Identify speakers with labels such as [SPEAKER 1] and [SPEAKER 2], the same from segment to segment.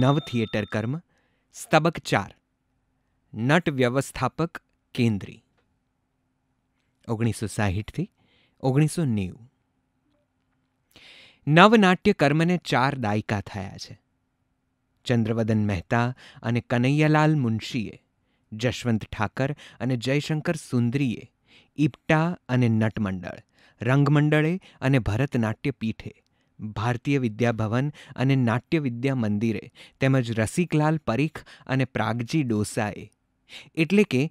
[SPEAKER 1] નવ થિયેટર કર્મ સ્તબક ચાર નટ વ્યવસ્થાપક કેન્દ્રી ઓગણીસો સાહીઠથી ઓગણીસો નેવું નવનાટ્ય કર્મને ચાર દાયકા થયા છે ચંદ્રવદન મહેતા અને કનૈયાલાલ મુનશીએ જશવંત ઠાકર અને જયશંકર સુંદરીએ ઇપટા અને નટમંડળ રંગમંડળે અને ભરતનાટ્ય પીઠે ભારતીય વિદ્યાભવન અને નાટ્ય વિદ્યા મંદિરે તેમજ રસિકલાલ પરીખ અને પ્રાગજી ડોસાએ એટલે કે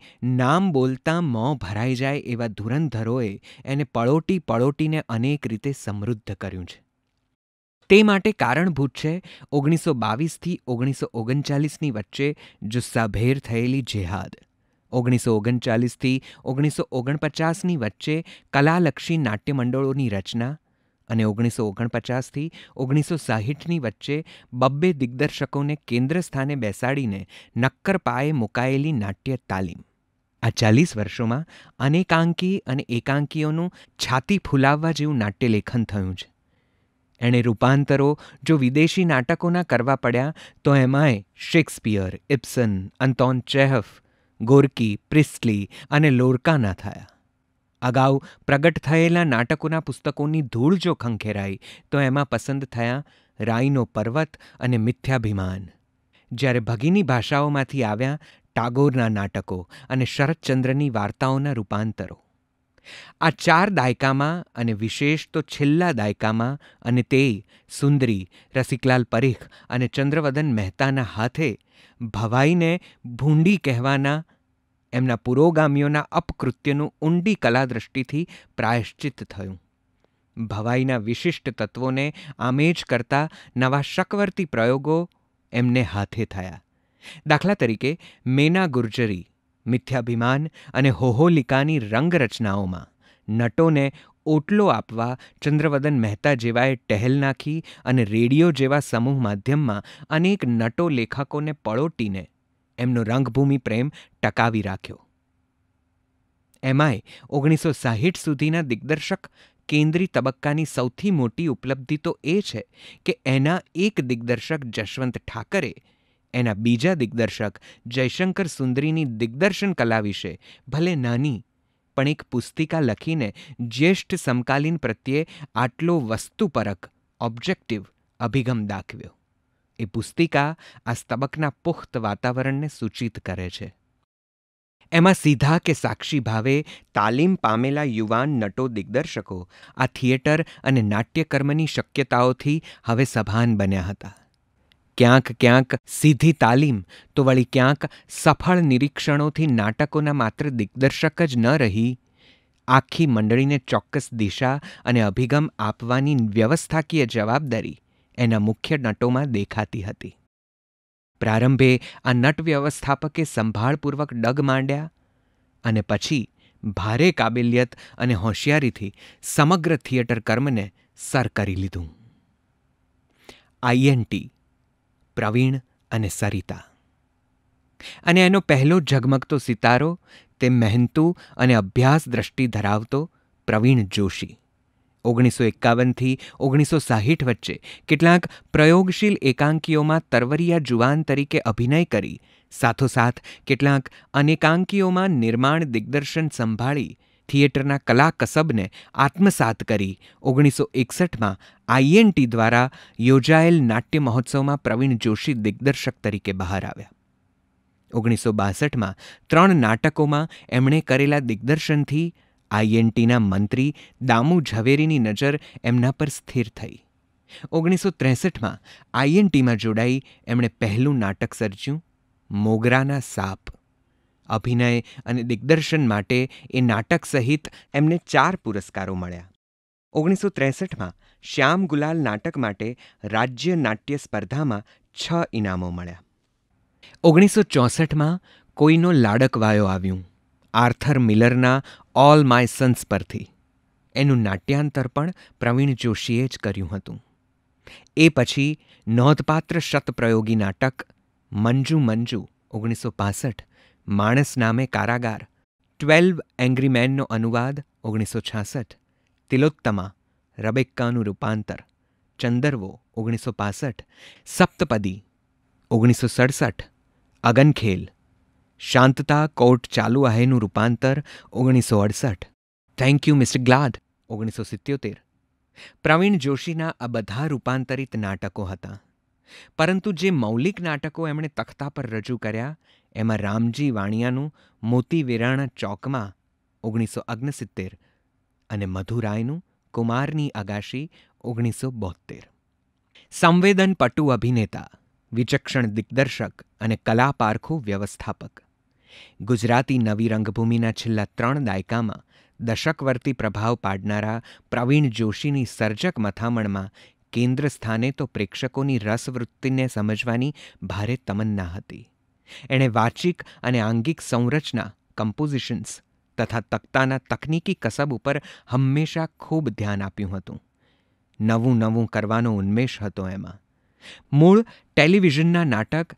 [SPEAKER 1] નામ બોલતા મોં ભરાઈ જાય એવા ધુરંધરોએ એને પળોટી પળોટીને અનેક રીતે સમૃદ્ધ કર્યું છે તે માટે કારણભૂત છે ઓગણીસો બાવીસથી ઓગણીસો ઓગણચાલીસની વચ્ચે જુસ્સાભેર થયેલી જેહાદ ઓગણીસો ઓગણચાલીસથી ઓગણીસો ઓગણપચાસની વચ્ચે કલાલક્ષી નાટ્યમંડળોની રચના અને ઓગણીસો ઓગણપચાસથી ઓગણીસો સાહીઠની વચ્ચે બબ્બે દિગ્દર્શકોને કેન્દ્ર સ્થાને બેસાડીને નક્કર પાયે મુકાયેલી નાટ્ય તાલીમ આ ચાલીસ વર્ષોમાં અનેકાંકી અને એકાંકીઓનું છાતી ફૂલાવવા જેવું નાટ્યલેખન થયું છે એણે રૂપાંતરો જો વિદેશી નાટકોના કરવા પડ્યા તો એમાંય શેક્સપિયર ઇપ્સન અંતોન ચેહફ ગોરકી પ્રિસ્ટલી અને લોરકાના થયા અગાઉ પ્રગટ થયેલા નાટકોના પુસ્તકોની ધૂળ જો ખંખેરાઈ તો એમાં પસંદ થયા રાઈનો પર્વત અને મિથ્યાભિમાન જ્યારે ભગીની ભાષાઓમાંથી આવ્યા ટાગોરના નાટકો અને શરદચંદ્રની વાર્તાઓના રૂપાંતરો આ ચાર દાયકામાં અને વિશેષ તો છેલ્લા દાયકામાં અને તે સુંદરી રસિકલાલ પરીખ અને ચંદ્રવદન મહેતાના હાથે ભવાઈને ભૂંડી કહેવાના એમના પુરોગામીઓના અપકૃત્યનું ઊંડી કલાદૃષ્ટિથી પ્રાયશ્ચિત થયું ભવાઈના વિશિષ્ટ તત્વોને આમેજ જ કરતા નવા શકવર્તી પ્રયોગો એમને હાથે થયા દાખલા તરીકે મેના ગુર્જરી મિથ્યાભિમાન અને હોહોલિકાની રંગરચનાઓમાં નટોને ઓટલો આપવા ચંદ્રવદન મહેતા જેવાએ ટહેલ નાખી અને રેડિયો જેવા સમૂહ માધ્યમમાં અનેક નટો લેખકોને પળોટીને એમનો રંગભૂમિ પ્રેમ ટકાવી રાખ્યો એમાંય ઓગણીસો સાહીઠ સુધીના દિગ્દર્શક કેન્દ્રી તબક્કાની સૌથી મોટી ઉપલબ્ધિ તો એ છે કે એના એક દિગ્દર્શક જશવંત ઠાકરે એના બીજા દિગ્દર્શક જયશંકર સુંદરીની દિગ્દર્શન કલા વિશે ભલે નાની પણ એક પુસ્તિકા લખીને જ્યેષ્ઠ સમકાલીન પ્રત્યે આટલો વસ્તુપરક ઓબ્જેક્ટિવ અભિગમ દાખવ્યો એ પુસ્તિકા આ સ્તબકના પુખ્ત વાતાવરણને સૂચિત કરે છે એમાં સીધા કે સાક્ષી ભાવે તાલીમ પામેલા યુવાન નટો દિગ્દર્શકો આ થિયેટર અને નાટ્યકર્મની શક્યતાઓથી હવે સભાન બન્યા હતા ક્યાંક ક્યાંક સીધી તાલીમ તો વળી ક્યાંક સફળ નિરીક્ષણોથી નાટકોના માત્ર દિગ્દર્શક જ ન રહી આખી મંડળીને ચોક્કસ દિશા અને અભિગમ આપવાની વ્યવસ્થાકીય જવાબદારી એના મુખ્ય નટોમાં દેખાતી હતી પ્રારંભે આ નટ વ્યવસ્થાપકે સંભાળપૂર્વક ડગ માંડ્યા અને પછી ભારે કાબિલિયત અને હોશિયારીથી સમગ્ર થિયેટર કર્મને સર કરી લીધું આઈએનટી પ્રવીણ અને સરિતા અને એનો પહેલો ઝગમગતો સિતારો તે મહેનતુ અને અભ્યાસ દ્રષ્ટિ ધરાવતો પ્રવીણ જોશી ઓગણીસો એકાવનથી ઓગણીસો સાહીઠ વચ્ચે કેટલાંક પ્રયોગશીલ એકાંકીઓમાં તરવરિયા જુવાન તરીકે અભિનય કરી સાથોસાથ કેટલાંક અનેકાંકીઓમાં નિર્માણ દિગ્દર્શન સંભાળી થિયેટરના કલા કસબને આત્મસાત કરી ઓગણીસો એકસઠમાં આઈએનટી દ્વારા યોજાયેલ નાટ્ય મહોત્સવમાં પ્રવીણ જોશી દિગ્દર્શક તરીકે બહાર આવ્યા ઓગણીસો બાસઠમાં ત્રણ નાટકોમાં એમણે કરેલા દિગ્દર્શનથી આઈએનટીના મંત્રી દામુ ઝવેરીની નજર એમના પર સ્થિર થઈ ઓગણીસો ત્રેસઠમાં આઈએનટીમાં જોડાઈ એમણે પહેલું નાટક સર્જ્યું મોગરાના સાપ અભિનય અને દિગ્દર્શન માટે એ નાટક સહિત એમને ચાર પુરસ્કારો મળ્યા ઓગણીસો ત્રેસઠમાં શ્યામ ગુલાલ નાટક માટે રાજ્ય નાટ્ય સ્પર્ધામાં છ ઇનામો મળ્યા ઓગણીસો ચોસઠમાં કોઈનો લાડકવાયો આવ્યું આર્થર મિલરના ઓલ માય સન્સ પરથી એનું નાટ્યાંતર પણ પ્રવીણ જોશીએ જ કર્યું હતું એ પછી નોંધપાત્ર શતપ્રયોગી નાટક મંજુ મંજુ ઓગણીસો પાસઠ માણસ નામે કારાગાર ટ્વેલ્વ એંગ્રી મેનનો અનુવાદ ઓગણીસો છાસઠ તિલોત્તમા રબેક્કાનું રૂપાંતર ચંદરવો ઓગણીસો પાસઠ સપ્તપદી ઓગણીસો સડસઠ અગનખેલ શાંતતા કોર્ટ ચાલુ આહેનું રૂપાંતર ઓગણીસો અડસઠ થેન્ક યુ મિસ્ટર ગ્લાદ ઓગણીસો સિત્યોતેર પ્રવીણ જોશીના આ બધા રૂપાંતરિત નાટકો હતા પરંતુ જે મૌલિક નાટકો એમણે તખતા પર રજૂ કર્યા એમાં રામજી વાણિયાનું મોતી વેરાણા ચોકમાં ઓગણીસો અગ્નસિત્તેર અને મધુરાયનું કુમારની અગાશી ઓગણીસો બોતેર સંવેદન પટુ અભિનેતા વિચક્ષણ દિગ્દર્શક અને કલાપારખું વ્યવસ્થાપક ગુજરાતી નવી રંગભૂમિના છેલ્લા ત્રણ દાયકામાં દશકવર્તી પ્રભાવ પાડનારા પ્રવીણ જોશીની સર્જક મથામણમાં કેન્દ્ર સ્થાને તો પ્રેક્ષકોની રસવૃત્તિને સમજવાની ભારે તમન્ના હતી એણે વાચિક અને આંગિક સંરચના કમ્પોઝિશન્સ તથા તખ્તાના તકનીકી કસબ ઉપર હંમેશા ખૂબ ધ્યાન આપ્યું હતું નવું નવું કરવાનો ઉન્મેષ હતો એમાં મૂળ ટેલિવિઝનના નાટક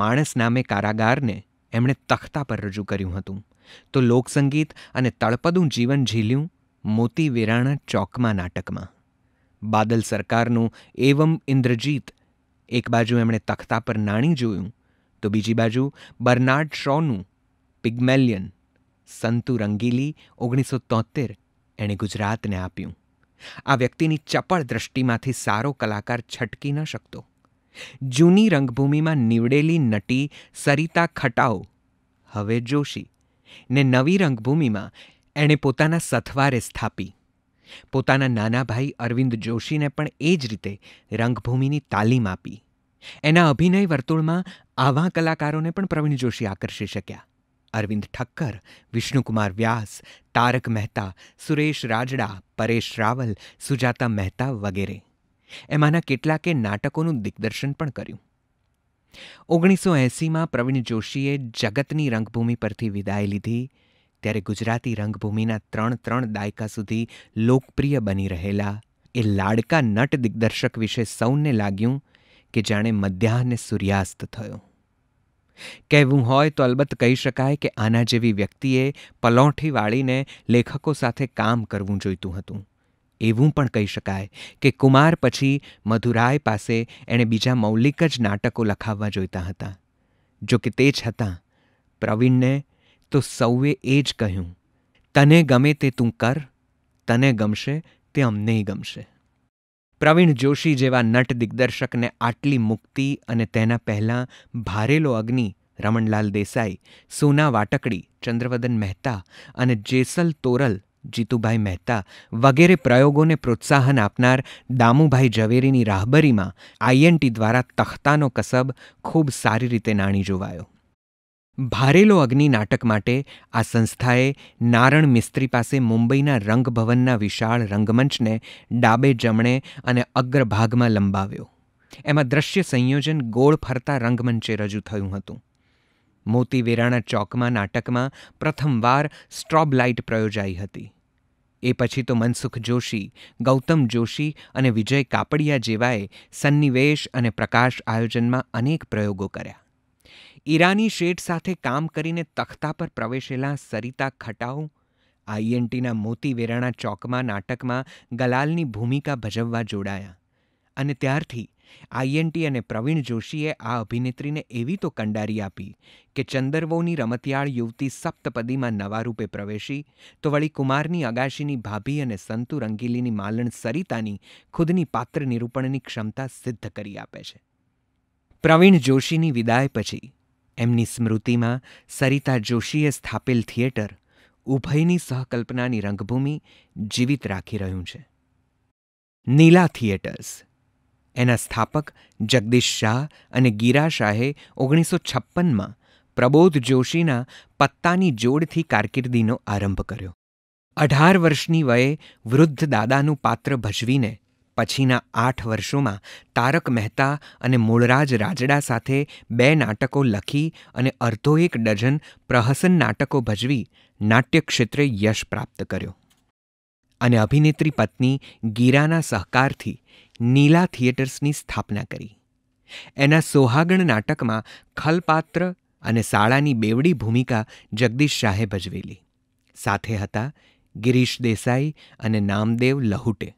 [SPEAKER 1] માણસ નામે કારાગારને એમણે તખતા પર રજૂ કર્યું હતું તો લોકસંગીત અને તળપદું જીવન ઝીલ્યું મોતી વેરાણા ચોકમાં નાટકમાં બાદલ સરકારનું એવમ ઇન્દ્રજીત એક બાજુ એમણે તખતા પર નાણી જોયું તો બીજી બાજુ બર્નાર્ડ શોનું પિગમેલિયન સંતુ રંગીલી ઓગણીસો તોતેર એણે ગુજરાતને આપ્યું આ વ્યક્તિની ચપળ દ્રષ્ટિમાંથી સારો કલાકાર છટકી ન શકતો જૂની રંગભૂમિમાં નીવડેલી નટી સરિતા ખટાઓ હવે જોશી ને નવી રંગભૂમિમાં એણે પોતાના સથવારે સ્થાપી પોતાના નાના ભાઈ અરવિંદ જોશીને પણ એ જ રીતે રંગભૂમિની તાલીમ આપી એના અભિનય વર્તુળમાં આવા કલાકારોને પણ પ્રવીણ જોશી આકર્ષી શક્યા અરવિંદ ઠક્કર વિષ્ણુકુમાર વ્યાસ તારક મહેતા સુરેશ રાજડા પરેશ રાવલ સુજાતા મહેતા વગેરે એમાંના કેટલાકે નાટકોનું દિગ્દર્શન પણ કર્યું ઓગણીસો એંસીમાં પ્રવીણ જોશીએ જગતની રંગભૂમિ પરથી વિદાય લીધી ત્યારે ગુજરાતી રંગભૂમિના ત્રણ ત્રણ દાયકા સુધી લોકપ્રિય બની રહેલા એ લાડકા નટ દિગ્દર્શક વિશે સૌને લાગ્યું કે જાણે મધ્યાહને સૂર્યાસ્ત થયો કહેવું હોય તો અલબત્ત કહી શકાય કે આના જેવી વ્યક્તિએ પલોઠી વાળીને લેખકો સાથે કામ કરવું જોઈતું હતું એવું પણ કહી શકાય કે કુમાર પછી મધુરાય પાસે એણે બીજા મૌલિક જ નાટકો લખાવવા જોઈતા હતા જો કે તે છતાં પ્રવીણને તો સૌએ એ જ કહ્યું તને ગમે તે તું કર તને ગમશે તે અમને ગમશે પ્રવીણ જોશી જેવા નટ દિગ્દર્શકને આટલી મુક્તિ અને તેના પહેલાં ભારેલો અગ્નિ રમણલાલ દેસાઈ સોના વાટકડી ચંદ્રવદન મહેતા અને જેસલ તોરલ જીતુભાઈ મહેતા વગેરે પ્રયોગોને પ્રોત્સાહન આપનાર દામુભાઈ ઝવેરીની રાહબરીમાં આઈએનટી દ્વારા તખ્તાનો કસબ ખૂબ સારી રીતે નાણી જોવાયો ભારેલો અગ્નિ નાટક માટે આ સંસ્થાએ નારણ મિસ્ત્રી પાસે મુંબઈના રંગભવનના વિશાળ રંગમંચને ડાબે જમણે અને અગ્રભાગમાં લંબાવ્યો એમાં દ્રશ્ય સંયોજન ગોળ ફરતા રંગમંચે રજૂ થયું હતું મોતી વેરાણા ચોકમાં નાટકમાં પ્રથમવાર સ્ટ્રોબ લાઇટ પ્રયોજાઈ હતી એ પછી તો મનસુખ જોશી ગૌતમ જોશી અને વિજય કાપડિયા જેવાએ સન્નિવેશ અને પ્રકાશ આયોજનમાં અનેક પ્રયોગો કર્યા ઈરાની શેઠ સાથે કામ કરીને તખતા પર પ્રવેશેલા સરિતા ખટાઉ આઈએનટીના મોતી વેરાણા ચોકમાં નાટકમાં ગલાલની ભૂમિકા ભજવવા જોડાયા અને ત્યારથી આઈએનટી અને પ્રવીણ જોશીએ આ અભિનેત્રીને એવી તો કંડારી આપી કે ચંદરવોની રમતિયાળ યુવતી સપ્તપદીમાં નવા રૂપે પ્રવેશી તો વળી કુમારની અગાશીની ભાભી અને સંતુ રંગીલીની માલણ સરિતાની ખુદની પાત્ર નિરૂપણની ક્ષમતા સિદ્ધ કરી આપે છે પ્રવીણ જોશીની વિદાય પછી એમની સ્મૃતિમાં સરિતા જોશીએ સ્થાપેલ થિયેટર ઉભયની સહકલ્પનાની રંગભૂમિ જીવિત રાખી રહ્યું છે નીલા થિયેટર્સ એના સ્થાપક જગદીશ શાહ અને ગીરા શાહે ઓગણીસો છપ્પનમાં પ્રબોધ જોશીના પત્તાની જોડથી કારકિર્દીનો આરંભ કર્યો અઢાર વર્ષની વયે વૃદ્ધ દાદાનું પાત્ર ભજવીને પછીના આઠ વર્ષોમાં તારક મહેતા અને મૂળરાજ રાજડા સાથે બે નાટકો લખી અને અર્ધો એક ડઝન પ્રહસન નાટકો ભજવી નાટ્યક્ષેત્રે યશ પ્રાપ્ત કર્યો અને અભિનેત્રી પત્ની ગીરાના સહકારથી નીલા થિયેટર્સની સ્થાપના કરી એના સોહાગણ નાટકમાં ખલપાત્ર અને શાળાની બેવડી ભૂમિકા જગદીશ શાહે ભજવેલી સાથે હતા ગિરીશ દેસાઈ અને નામદેવ લહુટે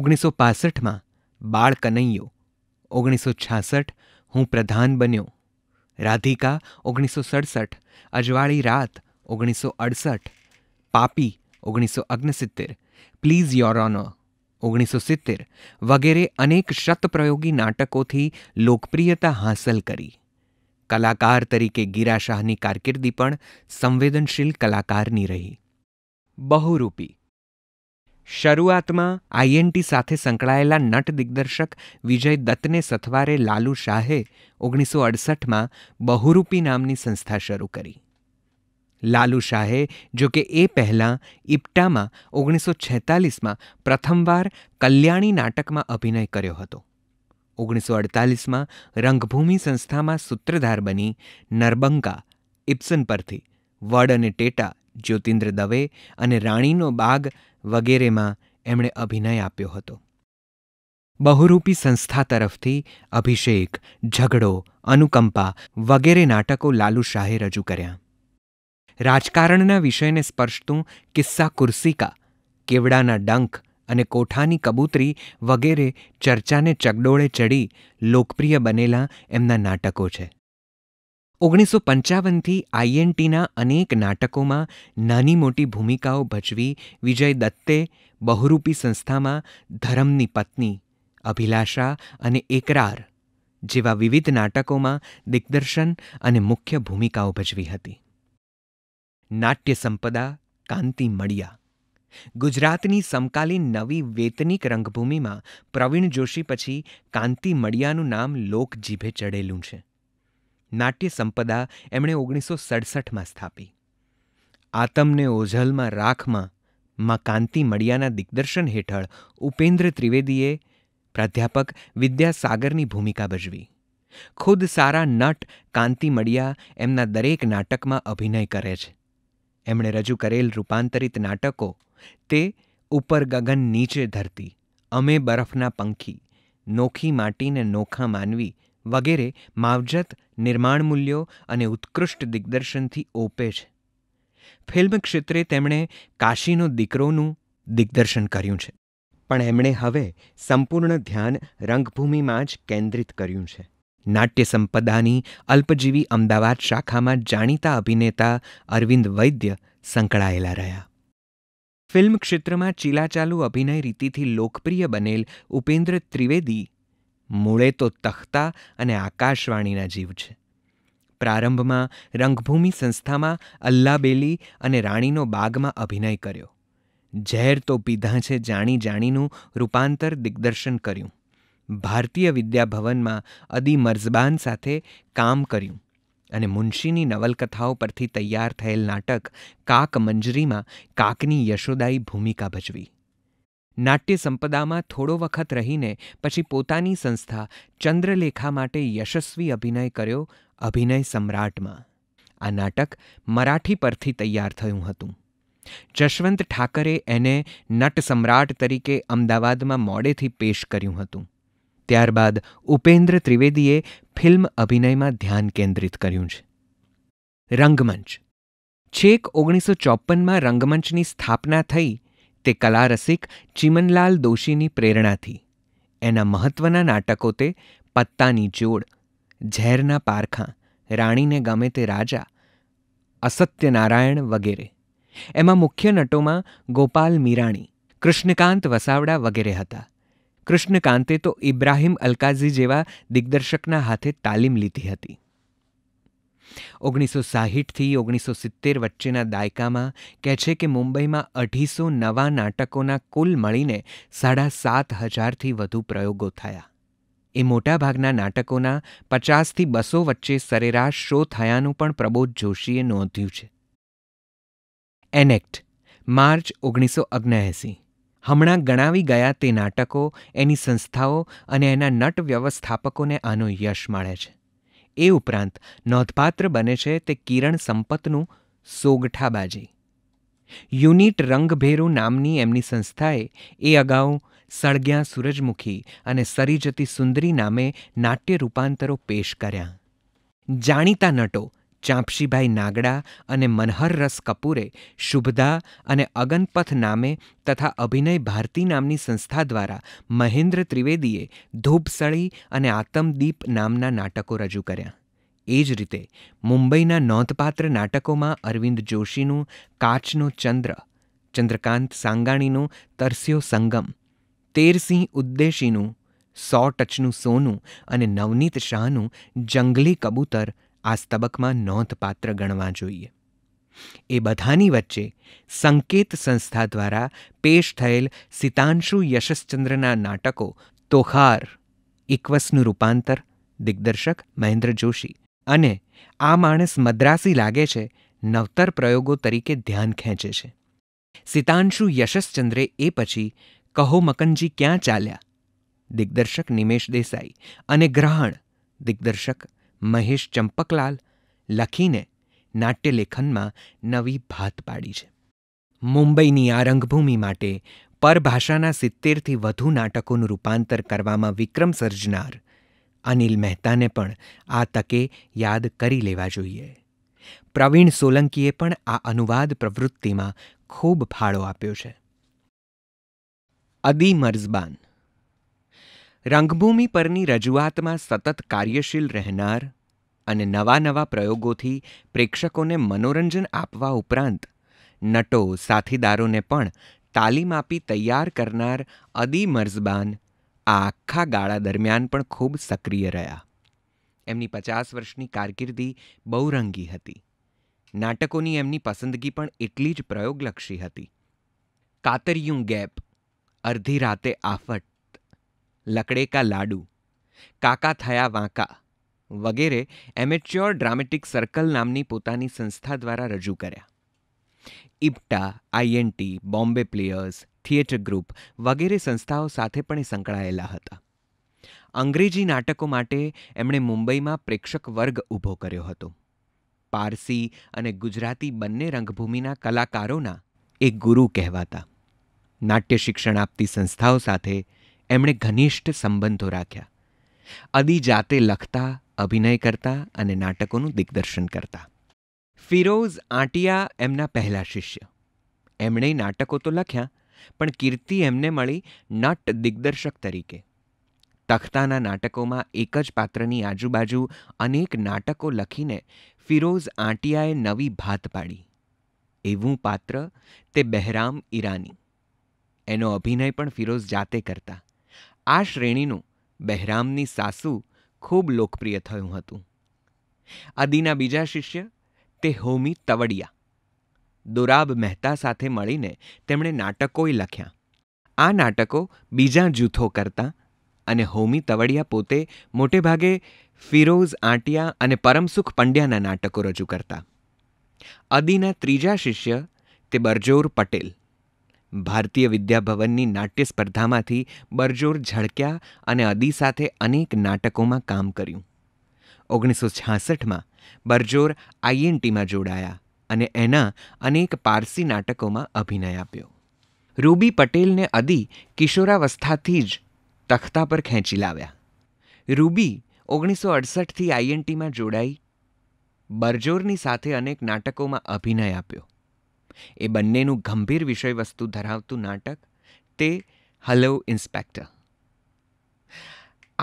[SPEAKER 1] ઓગણીસો પાસઠમાં બાળ કનૈયો ઓગણીસો છાસઠ હું પ્રધાન બન્યો રાધિકા ઓગણીસો સડસઠ અજવાળી રાત ઓગણીસો અડસઠ પાપી ઓગણીસો અગ્નસિત્તેર પ્લીઝ યોર ઓનર ઓગણીસો સિત્તેર વગેરે અનેક શતપ્રયોગી નાટકોથી લોકપ્રિયતા હાંસલ કરી કલાકાર તરીકે ગીરા શાહની કારકિર્દી પણ સંવેદનશીલ કલાકારની રહી બહુરૂપી શરૂઆતમાં આઈએનટી સાથે સંકળાયેલા નટ દિગ્દર્શક વિજય દત્તને સથવારે લાલુ શાહે ઓગણીસો અડસઠમાં બહુરૂપી નામની સંસ્થા શરૂ કરી લાલુ શાહે જો કે એ પહેલાં ઇપટામાં ઓગણીસો છેતાલીસમાં પ્રથમવાર કલ્યાણી નાટકમાં અભિનય કર્યો હતો ઓગણીસો અડતાલીસમાં રંગભૂમિ સંસ્થામાં સૂત્રધાર બની નરબંકા ઇપ્સન પરથી વડ અને ટેટા જ્યોતિન્દ્ર દવે અને રાણીનો બાગ વગેરેમાં એમણે અભિનય આપ્યો હતો બહુરૂપી સંસ્થા તરફથી અભિષેક ઝઘડો અનુકંપા વગેરે નાટકો લાલુ શાહે રજૂ કર્યા રાજકારણના વિષયને સ્પર્શતું કિસ્સા કુર્સિકા કેવડાના ડંક અને કોઠાની કબૂતરી વગેરે ચર્ચાને ચગડોળે ચડી લોકપ્રિય બનેલા એમના નાટકો છે ઓગણીસો પંચાવનથી આઈએનટીના અનેક નાટકોમાં નાની મોટી ભૂમિકાઓ ભજવી વિજય દત્તે બહુરૂપી સંસ્થામાં ધર્મની પત્ની અભિલાષા અને એકરાર જેવા વિવિધ નાટકોમાં દિગ્દર્શન અને મુખ્ય ભૂમિકાઓ ભજવી હતી નાટ્ય સંપદા કાંતિ મળિયા ગુજરાતની સમકાલીન નવી વેતનિક રંગભૂમિમાં પ્રવીણ જોશી પછી કાંતિ મળિયાનું નામ લોક જીભે ચડેલું છે નાટ્ય સંપદા એમણે ઓગણીસો સડસઠમાં સ્થાપી આતમને ઓઝલમાં રાખમાં માં કાંતિ મળિયાના દિગ્દર્શન હેઠળ ઉપેન્દ્ર ત્રિવેદીએ પ્રાધ્યાપક વિદ્યાસાગરની ભૂમિકા ભજવી ખુદ સારા નટ કાંતિ મળિયા એમના દરેક નાટકમાં અભિનય કરે છે એમણે રજૂ કરેલ રૂપાંતરિત નાટકો તે ઉપર ગગન નીચે ધરતી અમે બરફના પંખી નોખી માટીને નોખા માનવી વગેરે માવજત નિર્માણ મૂલ્યો અને ઉત્કૃષ્ટ દિગ્દર્શનથી ઓપે છે ફિલ્મ ક્ષેત્રે તેમણે કાશીનો દીકરોનું દિગ્દર્શન કર્યું છે પણ એમણે હવે સંપૂર્ણ ધ્યાન રંગભૂમિમાં જ કેન્દ્રિત કર્યું છે નાટ્ય સંપદાની અલ્પજીવી અમદાવાદ શાખામાં જાણીતા અભિનેતા અરવિંદ વૈદ્ય સંકળાયેલા રહ્યા ફિલ્મ ક્ષેત્રમાં ચીલાચાલુ અભિનય રીતિથી લોકપ્રિય બનેલ ઉપેન્દ્ર ત્રિવેદી મૂળે તો તખ્તા અને આકાશવાણીના જીવ છે પ્રારંભમાં રંગભૂમિ સંસ્થામાં અલ્લાબેલી અને રાણીનો બાગમાં અભિનય કર્યો ઝેર તો પીધા છે જાણી જાણીનું રૂપાંતર દિગ્દર્શન કર્યું ભારતીય વિદ્યાભવનમાં અદી મર્ઝબાન સાથે કામ કર્યું અને મુનશીની નવલકથાઓ પરથી તૈયાર થયેલ નાટક કાક મંજરીમાં કાકની યશોદાઈ ભૂમિકા ભજવી નાટ્ય સંપદામાં થોડો વખત રહીને પછી પોતાની સંસ્થા ચંદ્રલેખા માટે યશસ્વી અભિનય કર્યો અભિનય સમ્રાટમાં આ નાટક મરાઠી પરથી તૈયાર થયું હતું જશવંત ઠાકરે એને નટ સમ્રાટ તરીકે અમદાવાદમાં મોડેથી પેશ કર્યું હતું ત્યારબાદ ઉપેન્દ્ર ત્રિવેદીએ ફિલ્મ અભિનયમાં ધ્યાન કેન્દ્રિત કર્યું છે રંગમંચ છેક ઓગણીસો ચોપનમાં રંગમંચની સ્થાપના થઈ તે કલારસિક ચિમનલાલ દોશીની પ્રેરણાથી એના મહત્ત્વના નાટકો તે પત્તાની જોડ ઝેરના પારખાં રાણીને ગમે તે રાજા અસત્યનારાયણ વગેરે એમાં મુખ્ય નટોમાં ગોપાલ મીરાણી કૃષ્ણકાંત વસાવડા વગેરે હતા કૃષ્ણકાંતે તો ઇબ્રાહિમ અલકાઝી જેવા દિગ્દર્શકના હાથે તાલીમ લીધી હતી ઓગણીસો સાહીઠથી ઓગણીસો સિત્તેર વચ્ચેના દાયકામાં કહે છે કે મુંબઈમાં અઢીસો નવા નાટકોના કુલ મળીને સાડા સાત હજારથી વધુ પ્રયોગો થયા એ મોટાભાગના નાટકોના પચાસથી બસો વચ્ચે સરેરાશ શો થયાનું પણ પ્રબોધ જોશીએ નોંધ્યું છે એનેક્ટ માર્ચ ઓગણીસો ઓગણએંસી હમણાં ગણાવી ગયા તે નાટકો એની સંસ્થાઓ અને એના નટ વ્યવસ્થાપકોને આનો યશ મળે છે એ ઉપરાંત નોંધપાત્ર બને છે તે કિરણ સંપતનું સોગઠાબાજી યુનિટ રંગભેરુ નામની એમની સંસ્થાએ એ અગાઉ સળગ્યા સૂરજમુખી અને સરી જતી સુંદરી નામે નાટ્ય રૂપાંતરો પેશ કર્યા જાણીતા નટો ચાંપશીભાઈ નાગડા અને મનહરરસ કપૂરે શુભદા અને અગનપથ નામે તથા અભિનય ભારતી નામની સંસ્થા દ્વારા મહેન્દ્ર ત્રિવેદીએ ધૂપસળી અને આતમદીપ નામના નાટકો રજૂ કર્યા એ જ રીતે મુંબઈના નોંધપાત્ર નાટકોમાં અરવિંદ જોશીનું કાચનો ચંદ્ર ચંદ્રકાંત સાંગાણીનું તરસ્યો સંગમ તેરસિંહ ઉદ્દેશીનું સો ટચનું સોનું અને નવનીત શાહનું જંગલી કબૂતર આ સ્તબકમાં નોંધપાત્ર ગણવા જોઈએ એ બધાની વચ્ચે સંકેત સંસ્થા દ્વારા પેશ થયેલ સિતાંશુ યશશ્ચંદ્રના નાટકો તોહાર ઇક્વસનું રૂપાંતર દિગ્દર્શક મહેન્દ્ર જોશી અને આ માણસ મદ્રાસી લાગે છે નવતર પ્રયોગો તરીકે ધ્યાન ખેંચે છે સિતાંશુ યશશ્ચંદ્રે એ પછી કહો મકનજી ક્યાં ચાલ્યા દિગ્દર્શક નિમેશ દેસાઈ અને ગ્રહણ દિગ્દર્શક મહેશ ચંપકલાલ લખીને નાટ્યલેખનમાં નવી ભાત પાડી છે મુંબઈની આ રંગભૂમિ માટે પરભાષાના સિત્તેરથી વધુ નાટકોનું રૂપાંતર કરવામાં વિક્રમ સર્જનાર અનિલ મહેતાને પણ આ તકે યાદ કરી લેવા જોઈએ પ્રવીણ સોલંકીએ પણ આ અનુવાદ પ્રવૃત્તિમાં ખૂબ ફાળો આપ્યો છે અદી મર્ઝબાન રંગભૂમિ પરની રજૂઆતમાં સતત કાર્યશીલ રહેનાર અને નવા નવા પ્રયોગોથી પ્રેક્ષકોને મનોરંજન આપવા ઉપરાંત નટો સાથીદારોને પણ તાલીમ આપી તૈયાર કરનાર અદી મર્ઝબાન આ આખા ગાળા દરમિયાન પણ ખૂબ સક્રિય રહ્યા એમની પચાસ વર્ષની કારકિર્દી બહુરંગી હતી નાટકોની એમની પસંદગી પણ એટલી જ પ્રયોગલક્ષી હતી કાતરિયું ગેપ અર્ધી રાતે આફટ લકડેકા લાડુ કાકા થયા વાંકા વગેરે એમેચ્યોર ડ્રામેટિક સર્કલ નામની પોતાની સંસ્થા દ્વારા રજૂ કર્યા IPTA INT Bombay players theatre group વગેરે સંસ્થાઓ સાથે પણ સંકળાયેલા હતા અંગ્રેજી નાટકો માટે એમણે મુંબઈમાં પ્રેક્ષક વર્ગ ઊભો કર્યો હતો પારસી અને ગુજરાતી બંને રંગભૂમિના કલાકારોના એક ગુરુ કહેવાતા નાટ્ય શિક્ષણ આપતી સંસ્થાઓ સાથે એમણે ઘનિષ્ઠ સંબંધો રાખ્યા અદી જાતે લખતા અભિનય કરતા અને નાટકોનું દિગ્દર્શન કરતા ફિરોઝ આંટિયા એમના પહેલા શિષ્ય એમણે નાટકો તો લખ્યા પણ કીર્તિ એમને મળી નટ દિગ્દર્શક તરીકે તખતાના નાટકોમાં એક જ પાત્રની આજુબાજુ અનેક નાટકો લખીને ફિરોઝ આંટિયાએ નવી ભાત પાડી એવું પાત્ર તે બહેરામ ઈરાની એનો અભિનય પણ ફિરોઝ જાતે કરતા આ શ્રેણીનું બહેરામની સાસુ ખૂબ લોકપ્રિય થયું હતું અદીના બીજા શિષ્ય તે હોમી તવડિયા દોરાબ મહેતા સાથે મળીને તેમણે નાટકોય લખ્યા આ નાટકો બીજા જૂથો કરતા અને હોમી તવડિયા પોતે મોટેભાગે ફિરોઝ આંટિયા અને પરમસુખ પંડ્યાના નાટકો રજૂ કરતા અદીના ત્રીજા શિષ્ય તે બરજોર પટેલ ભારતીય વિદ્યાભવનની નાટ્ય સ્પર્ધામાંથી બરજોર ઝળક્યા અને અદી સાથે અનેક નાટકોમાં કામ કર્યું ઓગણીસો છાસઠમાં બરજોર આઈએનટીમાં જોડાયા અને એના અનેક પારસી નાટકોમાં અભિનય આપ્યો રૂબી પટેલને અદી કિશોરાવસ્થાથી જ તખતા પર ખેંચી લાવ્યા રૂબી ઓગણીસો અડસઠથી આઈએનટીમાં જોડાઈ બરજોરની સાથે અનેક નાટકોમાં અભિનય આપ્યો એ બંનેનું ગંભીર વિષયવસ્તુ ધરાવતું નાટક તે હલો ઇન્સ્પેક્ટર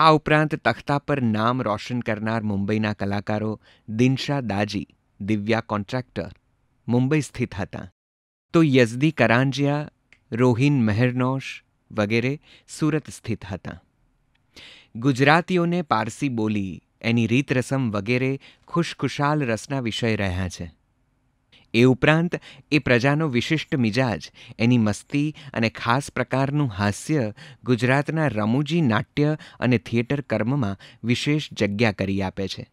[SPEAKER 1] આ ઉપરાંત તખ્તા પર નામ રોશન કરનાર મુંબઈના કલાકારો દિનશા દાજી દિવ્યા કોન્ટ્રાક્ટર મુંબઈ સ્થિત હતા તો યઝદી કરાંજિયા રોહિન મહેરનોશ વગેરે સુરત સ્થિત હતા ગુજરાતીઓને પારસી બોલી એની રીતરસમ વગેરે ખુશખુશાલ રસના વિષય રહ્યા છે એ ઉપરાંત એ પ્રજાનો વિશિષ્ટ મિજાજ એની મસ્તી અને ખાસ પ્રકારનું હાસ્ય ગુજરાતના રમૂજી નાટ્ય અને થિયેટર કર્મમાં વિશેષ જગ્યા કરી આપે છે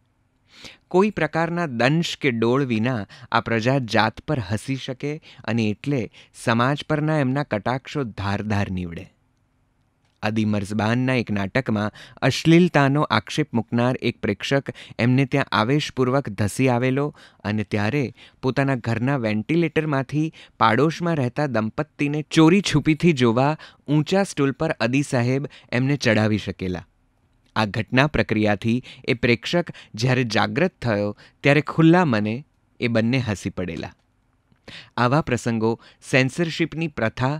[SPEAKER 1] કોઈ પ્રકારના દંશ કે ડોળ વિના આ પ્રજા જાત પર હસી શકે અને એટલે સમાજ પરના એમના કટાક્ષો ધારધાર નીવડે અદી મર્ઝબાનના એક નાટકમાં અશ્લીલતાનો આક્ષેપ મૂકનાર એક પ્રેક્ષક એમને ત્યાં આવેશપૂર્વક ધસી આવેલો અને ત્યારે પોતાના ઘરના વેન્ટિલેટરમાંથી પાડોશમાં રહેતા દંપતીને ચોરી છુપીથી જોવા ઊંચા સ્ટૂલ પર અદી સાહેબ એમને ચડાવી શકેલા આ ઘટના પ્રક્રિયાથી એ પ્રેક્ષક જ્યારે જાગ્રત થયો ત્યારે ખુલ્લા મને એ બંને હસી પડેલા આવા પ્રસંગો સેન્સરશિપની પ્રથા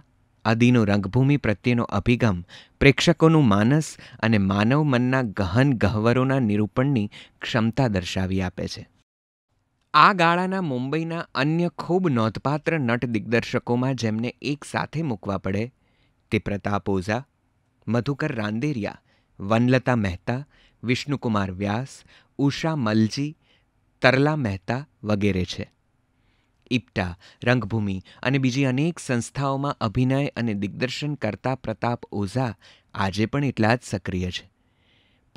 [SPEAKER 1] આદિનો રંગભૂમિ પ્રત્યેનો અભિગમ પ્રેક્ષકોનું માનસ અને માનવ મનના ગહન ગહવરોના નિરૂપણની ક્ષમતા દર્શાવી આપે છે આ ગાળાના મુંબઈના અન્ય ખૂબ નોંધપાત્ર નટ દિગ્દર્શકોમાં જેમને એક સાથે મૂકવા પડે તે પ્રતાપ ઓઝા મધુકર રાંદેરિયા વનલતા મહેતા વિષ્ણુકુમાર વ્યાસ ઉષા મલજી તરલા મહેતા વગેરે છે ઇપ્ટા રંગભૂમિ અને બીજી અનેક સંસ્થાઓમાં અભિનય અને દિગ્દર્શન કરતા પ્રતાપ ઓઝા આજે પણ એટલા જ સક્રિય છે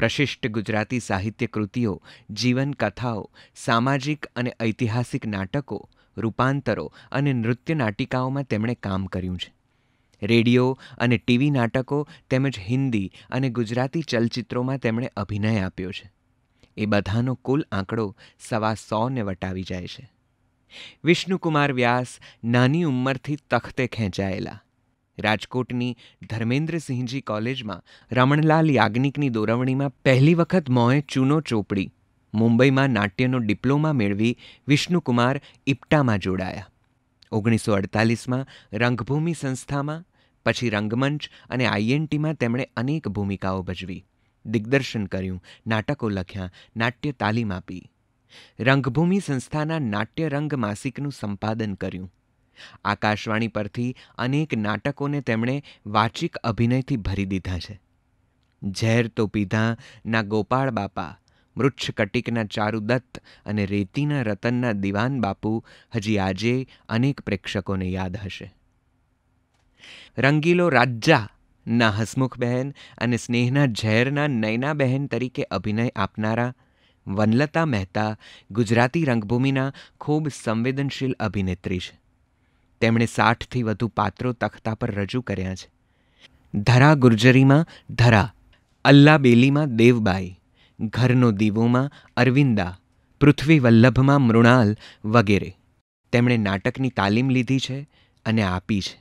[SPEAKER 1] પ્રશિષ્ટ ગુજરાતી સાહિત્ય કૃતિઓ જીવન કથાઓ સામાજિક અને ઐતિહાસિક નાટકો રૂપાંતરો અને નૃત્ય નાટિકાઓમાં તેમણે કામ કર્યું છે રેડિયો અને ટીવી નાટકો તેમજ હિન્દી અને ગુજરાતી ચલચિત્રોમાં તેમણે અભિનય આપ્યો છે એ બધાનો કુલ આંકડો સવા સોને વટાવી જાય છે વિષ્ણુકુમાર વ્યાસ નાની ઉંમરથી તખતે ખેંચાયેલા રાજકોટની ધર્મેન્દ્રસિંહજી કોલેજમાં રમણલાલ યાજ્ઞિકની દોરવણીમાં પહેલી વખત મોંએ ચૂનો ચોપડી મુંબઈમાં નાટ્યનો ડિપ્લોમા મેળવી વિષ્ણુકુમાર ઇપટામાં જોડાયા ઓગણીસો અડતાલીસમાં રંગભૂમિ સંસ્થામાં પછી રંગમંચ અને આઈએનટીમાં તેમણે અનેક ભૂમિકાઓ ભજવી દિગ્દર્શન કર્યું નાટકો લખ્યાં નાટ્ય તાલીમ આપી રંગભૂમિ સંસ્થાના નાટ્યરંગ માસિકનું સંપાદન કર્યું આકાશવાણી પરથી અનેક નાટકોને તેમણે વાચિક અભિનયથી ભરી દીધા છે ઝેર તો પીધા ના ગોપાળ બાપા મૃચ્છકટિકના ચારુદત્ત અને રેતીના રતનના દિવાન બાપુ હજી આજે અનેક પ્રેક્ષકોને યાદ હશે રંગીલો રાજા ના હસમુખ બહેન અને સ્નેહના ઝેરના નયના બહેન તરીકે અભિનય આપનારા વનલતા મહેતા ગુજરાતી રંગભૂમિના ખૂબ સંવેદનશીલ અભિનેત્રી છે તેમણે સાઠથી વધુ પાત્રો તખતા પર રજૂ કર્યા છે ધરા ગુર્જરીમાં ધરા અલ્લા બેલીમાં દેવબાઈ ઘરનો દીવોમાં અરવિંદા પૃથ્વી વલ્લભમાં મૃણાલ વગેરે તેમણે નાટકની તાલીમ લીધી છે અને આપી છે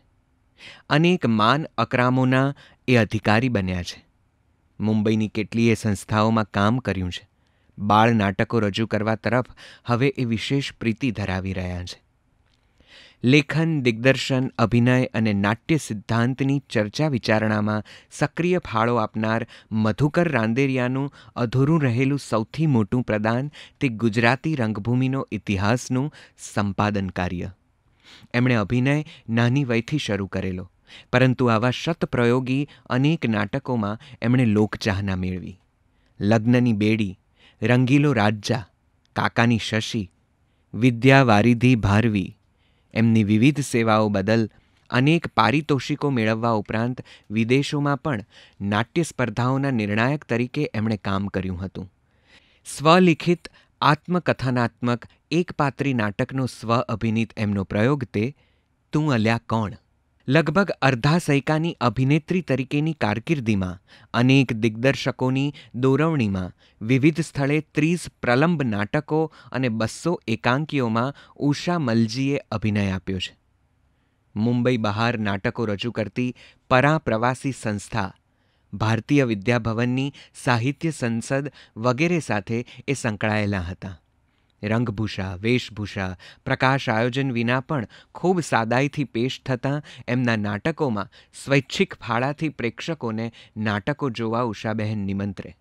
[SPEAKER 1] અનેક માન અકરામોના એ અધિકારી બન્યા છે મુંબઈની કેટલીય સંસ્થાઓમાં કામ કર્યું છે બાળ નાટકો રજૂ કરવા તરફ હવે એ વિશેષ પ્રીતિ ધરાવી રહ્યા છે લેખન દિગ્દર્શન અભિનય અને નાટ્ય સિદ્ધાંતની ચર્ચા વિચારણામાં સક્રિય ફાળો આપનાર મધુકર રાંદેરિયાનું અધૂરું રહેલું સૌથી મોટું પ્રદાન તે ગુજરાતી રંગભૂમિનો ઇતિહાસનું સંપાદન કાર્ય એમણે અભિનય નાની વયથી શરૂ કરેલો પરંતુ આવા શતપ્રયોગી અનેક નાટકોમાં એમણે લોકચાહના મેળવી લગ્નની બેડી રંગીલો રાજા કાકાની શશી વિદ્યા વારિધિ ભારવી એમની વિવિધ સેવાઓ બદલ અનેક પારિતોષિકો મેળવવા ઉપરાંત વિદેશોમાં પણ નાટ્ય સ્પર્ધાઓના નિર્ણાયક તરીકે એમણે કામ કર્યું હતું સ્વલિખિત આત્મકથનાત્મક એકપાત્રી નાટકનો સ્વ અભિનીત એમનો પ્રયોગ તે તું અલ્યા કોણ લગભગ અર્ધા સૈકાની અભિનેત્રી તરીકેની કારકિર્દીમાં અનેક દિગ્દર્શકોની દોરવણીમાં વિવિધ સ્થળે ત્રીસ પ્રલંબ નાટકો અને બસો એકાંકીઓમાં ઉષા મલજીએ અભિનય આપ્યો છે મુંબઈ બહાર નાટકો રજૂ કરતી પરા પ્રવાસી સંસ્થા ભારતીય વિદ્યાભવનની સાહિત્ય સંસદ વગેરે સાથે એ સંકળાયેલા હતા રંગભૂષા વેશભૂષા પ્રકાશ આયોજન વિના પણ ખૂબ સાદાઈથી પેશ થતાં એમના નાટકોમાં સ્વૈચ્છિક ફાળાથી પ્રેક્ષકોને નાટકો જોવા ઉષાબહેન નિમંત્રે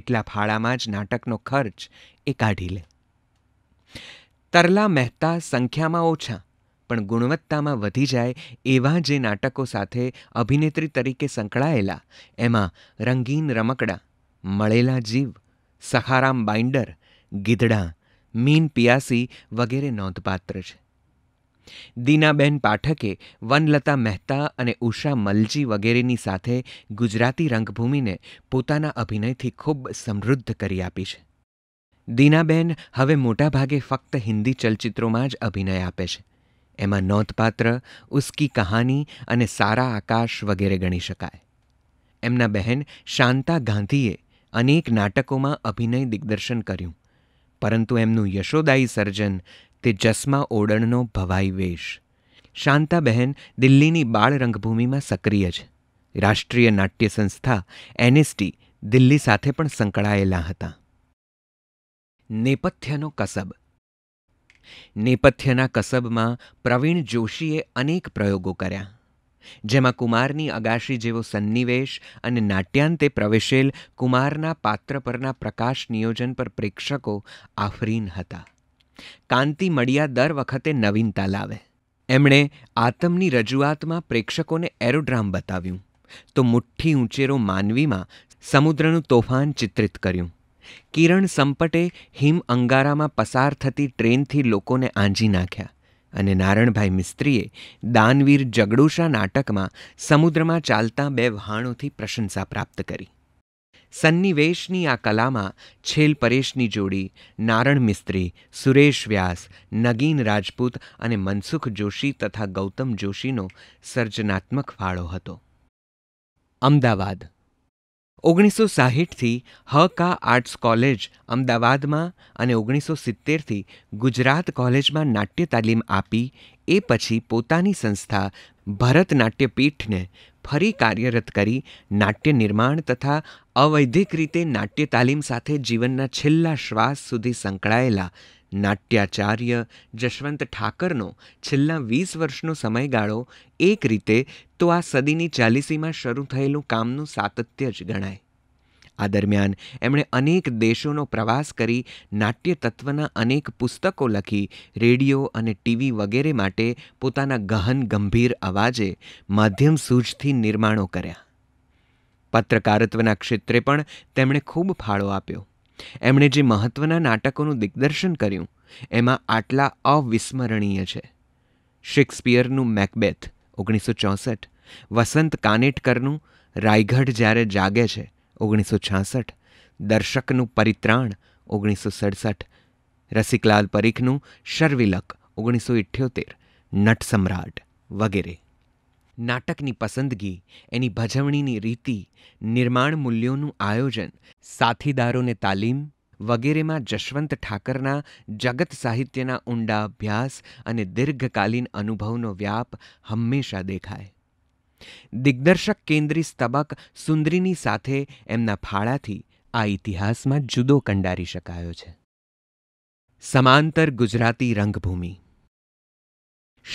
[SPEAKER 1] એટલા ફાળામાં જ નાટકનો ખર્ચ એ કાઢી લે તરલા મહેતા સંખ્યામાં ઓછા પણ ગુણવત્તામાં વધી જાય એવા જે નાટકો સાથે અભિનેત્રી તરીકે સંકળાયેલા એમાં રંગીન રમકડા મળેલા જીવ સખારામ બાઇન્ડર ગીધડાં મીન પિયાસી વગેરે નોંધપાત્ર છે દીનાબેન પાઠકે વનલતા મહેતા અને ઉષા મલજી વગેરેની સાથે ગુજરાતી રંગભૂમિને પોતાના અભિનયથી ખૂબ સમૃદ્ધ કરી આપી છે દીનાબેન હવે મોટાભાગે ફક્ત હિન્દી ચલચિત્રોમાં જ અભિનય આપે છે એમાં નોંધપાત્ર ઉસ્કી કહાની અને સારા આકાશ વગેરે ગણી શકાય એમના બહેન શાંતા ગાંધીએ અનેક નાટકોમાં અભિનય દિગ્દર્શન કર્યું પરંતુ એમનું યશોદાઈ સર્જન તે જસમા ઓડણનો ભવાઈ વેશ શાંતાબહેન દિલ્હીની બાળ રંગભૂમિમાં સક્રિય છે રાષ્ટ્રીય નાટ્ય સંસ્થા એનએસટી દિલ્હી સાથે પણ સંકળાયેલા હતા નેપથ્યનો કસબ નેપથ્યના કસબમાં પ્રવીણ જોશીએ અનેક પ્રયોગો કર્યા જેમાં કુમારની અગાશી જેવો સન્નિવેશ અને નાટ્યાંતે પ્રવેશેલ કુમારના પાત્ર પરના પ્રકાશ નિયોજન પર પ્રેક્ષકો આફરીન હતા કાંતિ મડિયા દર વખતે નવીનતા લાવે એમણે આતમની રજૂઆતમાં પ્રેક્ષકોને એરોડ્રામ બતાવ્યું તો મુઠ્ઠી ઉંચેરો માનવીમાં સમુદ્રનું તોફાન ચિત્રિત કર્યું કિરણ સંપટે હિમ અંગારામાં પસાર થતી ટ્રેનથી લોકોને આંજી નાખ્યા અને નારણભાઈ મિસ્ત્રીએ દાનવીર જગડોશા નાટકમાં સમુદ્રમાં ચાલતા બે વહાણોથી પ્રશંસા પ્રાપ્ત કરી સન્નિવેશની આ કલામાં છેલ પરેશની જોડી નારણ મિસ્ત્રી સુરેશ વ્યાસ નગીન રાજપૂત અને મનસુખ જોશી તથા ગૌતમ જોશીનો સર્જનાત્મક ફાળો હતો અમદાવાદ ઓગણીસો સાહીઠથી હ કા આર્ટ્સ કોલેજ અમદાવાદમાં અને ઓગણીસો સિત્તેરથી ગુજરાત કોલેજમાં નાટ્ય તાલીમ આપી એ પછી પોતાની સંસ્થા ભરતનાટ્યપીઠને ફરી કાર્યરત કરી નાટ્ય નિર્માણ તથા અવૈધિક રીતે નાટ્ય તાલીમ સાથે જીવનના છેલ્લા શ્વાસ સુધી સંકળાયેલા નાટ્યાચાર્ય જશવંત ઠાકરનો છેલ્લા વીસ વર્ષનો સમયગાળો એક રીતે તો આ સદીની ચાલીસીમાં શરૂ થયેલું કામનું સાતત્ય જ ગણાય આ દરમિયાન એમણે અનેક દેશોનો પ્રવાસ કરી નાટ્ય તત્વના અનેક પુસ્તકો લખી રેડિયો અને ટીવી વગેરે માટે પોતાના ગહન ગંભીર અવાજે માધ્યમ સૂઝથી નિર્માણો કર્યા પત્રકારત્વના ક્ષેત્રે પણ તેમણે ખૂબ ફાળો આપ્યો એમણે જે મહત્ત્વના નાટકોનું દિગ્દર્શન કર્યું એમાં આટલા અવિસ્મરણીય છે શેક્સપિયરનું મેકબેથ ઓગણીસો ચોસઠ વસંત કાનેટકરનું રાયગઢ જ્યારે જાગે છે ઓગણીસો છાસઠ દર્શકનું પરિત્રાણ ઓગણીસો સડસઠ રસિકલાલ પરીખનું શર્વિલક ઓગણીસો ઇઠ્યોતેર નટસમ્રાટ વગેરે નાટકની પસંદગી એની ભજવણીની રીતિ નિર્માણ મૂલ્યોનું આયોજન સાથીદારોને તાલીમ વગેરેમાં જશવંત ઠાકરના જગત સાહિત્યના ઊંડા અભ્યાસ અને દીર્ઘકાલીન અનુભવનો વ્યાપ હંમેશા દેખાય દિગ્દર્શક કેન્દ્રી સ્તબક સુંદરીની સાથે એમના ફાળાથી આ ઇતિહાસમાં જુદો કંડારી શકાયો છે સમાંતર ગુજરાતી રંગભૂમિ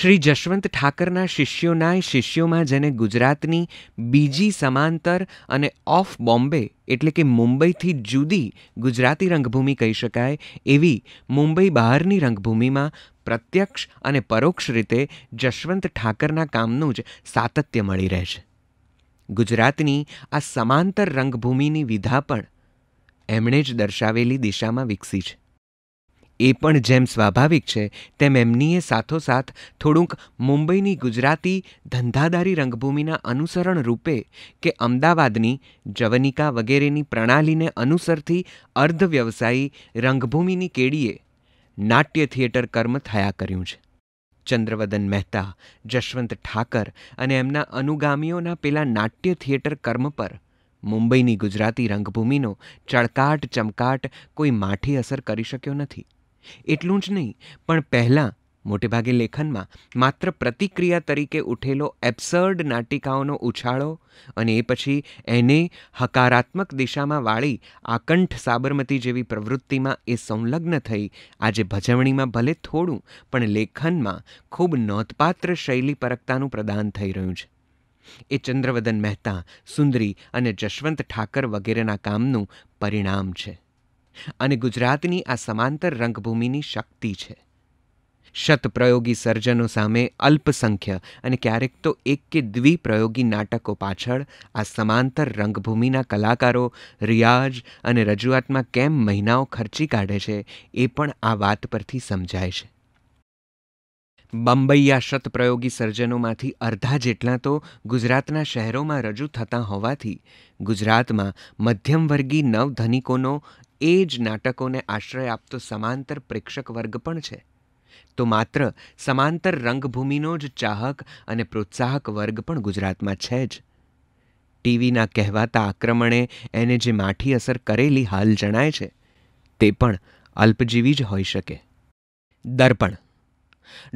[SPEAKER 1] શ્રી જશવંત ઠાકરના શિષ્યોના શિષ્યોમાં જેને ગુજરાતની બીજી સમાંતર અને ઓફ બોમ્બે એટલે કે મુંબઈથી જુદી ગુજરાતી રંગભૂમિ કહી શકાય એવી મુંબઈ બહારની રંગભૂમિમાં પ્રત્યક્ષ અને પરોક્ષ રીતે જશવંત ઠાકરના કામનું જ સાતત્ય મળી રહે છે ગુજરાતની આ સમાંતર રંગભૂમિની વિધા પણ એમણે જ દર્શાવેલી દિશામાં વિકસી છે એ પણ જેમ સ્વાભાવિક છે તેમ એમનીએ સાથોસાથ થોડુંક મુંબઈની ગુજરાતી ધંધાદારી રંગભૂમિના અનુસરણ રૂપે કે અમદાવાદની જવનિકા વગેરેની પ્રણાલીને અનુસરથી અર્ધવ્યવસાયી રંગભૂમિની કેડીએ નાટ્ય થિયેટર કર્મ થયા કર્યું છે ચંદ્રવદન મહેતા જશવંત ઠાકર અને એમના અનુગામીઓના પેલા નાટ્ય થિયેટર કર્મ પર મુંબઈની ગુજરાતી રંગભૂમિનો ચળકાટ ચમકાટ કોઈ માઠી અસર કરી શક્યો નથી એટલું જ નહીં પણ પહેલાં મોટેભાગે લેખનમાં માત્ર પ્રતિક્રિયા તરીકે ઉઠેલો એબ્સર્ડ નાટિકાઓનો ઉછાળો અને એ પછી એને હકારાત્મક દિશામાં વાળી આકંઠ સાબરમતી જેવી પ્રવૃત્તિમાં એ સંલગ્ન થઈ આજે ભજવણીમાં ભલે થોડું પણ લેખનમાં ખૂબ નોંધપાત્ર શૈલી પરકતાનું પ્રદાન થઈ રહ્યું છે એ ચંદ્રવદન મહેતા સુંદરી અને જશવંત ઠાકર વગેરેના કામનું પરિણામ છે અને ગુજરાતની આ સમાંતર રંગભૂમિની શક્તિ છે શતપ્રયોગી સર્જનો સામે અલ્પસંખ્ય અને ક્યારેક તો એક કે દ્વિપ્રયોગી નાટકો પાછળ આ સમાંતર રંગભૂમિના કલાકારો રિયાઝ અને રજૂઆતમાં કેમ મહિનાઓ ખર્ચી કાઢે છે એ પણ આ વાત પરથી સમજાય છે બંબૈયા શતપ્રયોગી સર્જનોમાંથી અર્ધા જેટલા તો ગુજરાતના શહેરોમાં રજૂ થતા હોવાથી ગુજરાતમાં મધ્યમવર્ગી નવધનિકોનો એ જ નાટકોને આશ્રય આપતો સમાંતર પ્રેક્ષક વર્ગ પણ છે તો માત્ર સમાંતર રંગભૂમિનો જ ચાહક અને પ્રોત્સાહક વર્ગ પણ ગુજરાતમાં છે જ ટીવીના કહેવાતા આક્રમણે એને જે માઠી અસર કરેલી હાલ જણાય છે તે પણ અલ્પજીવી જ હોઈ શકે દર્પણ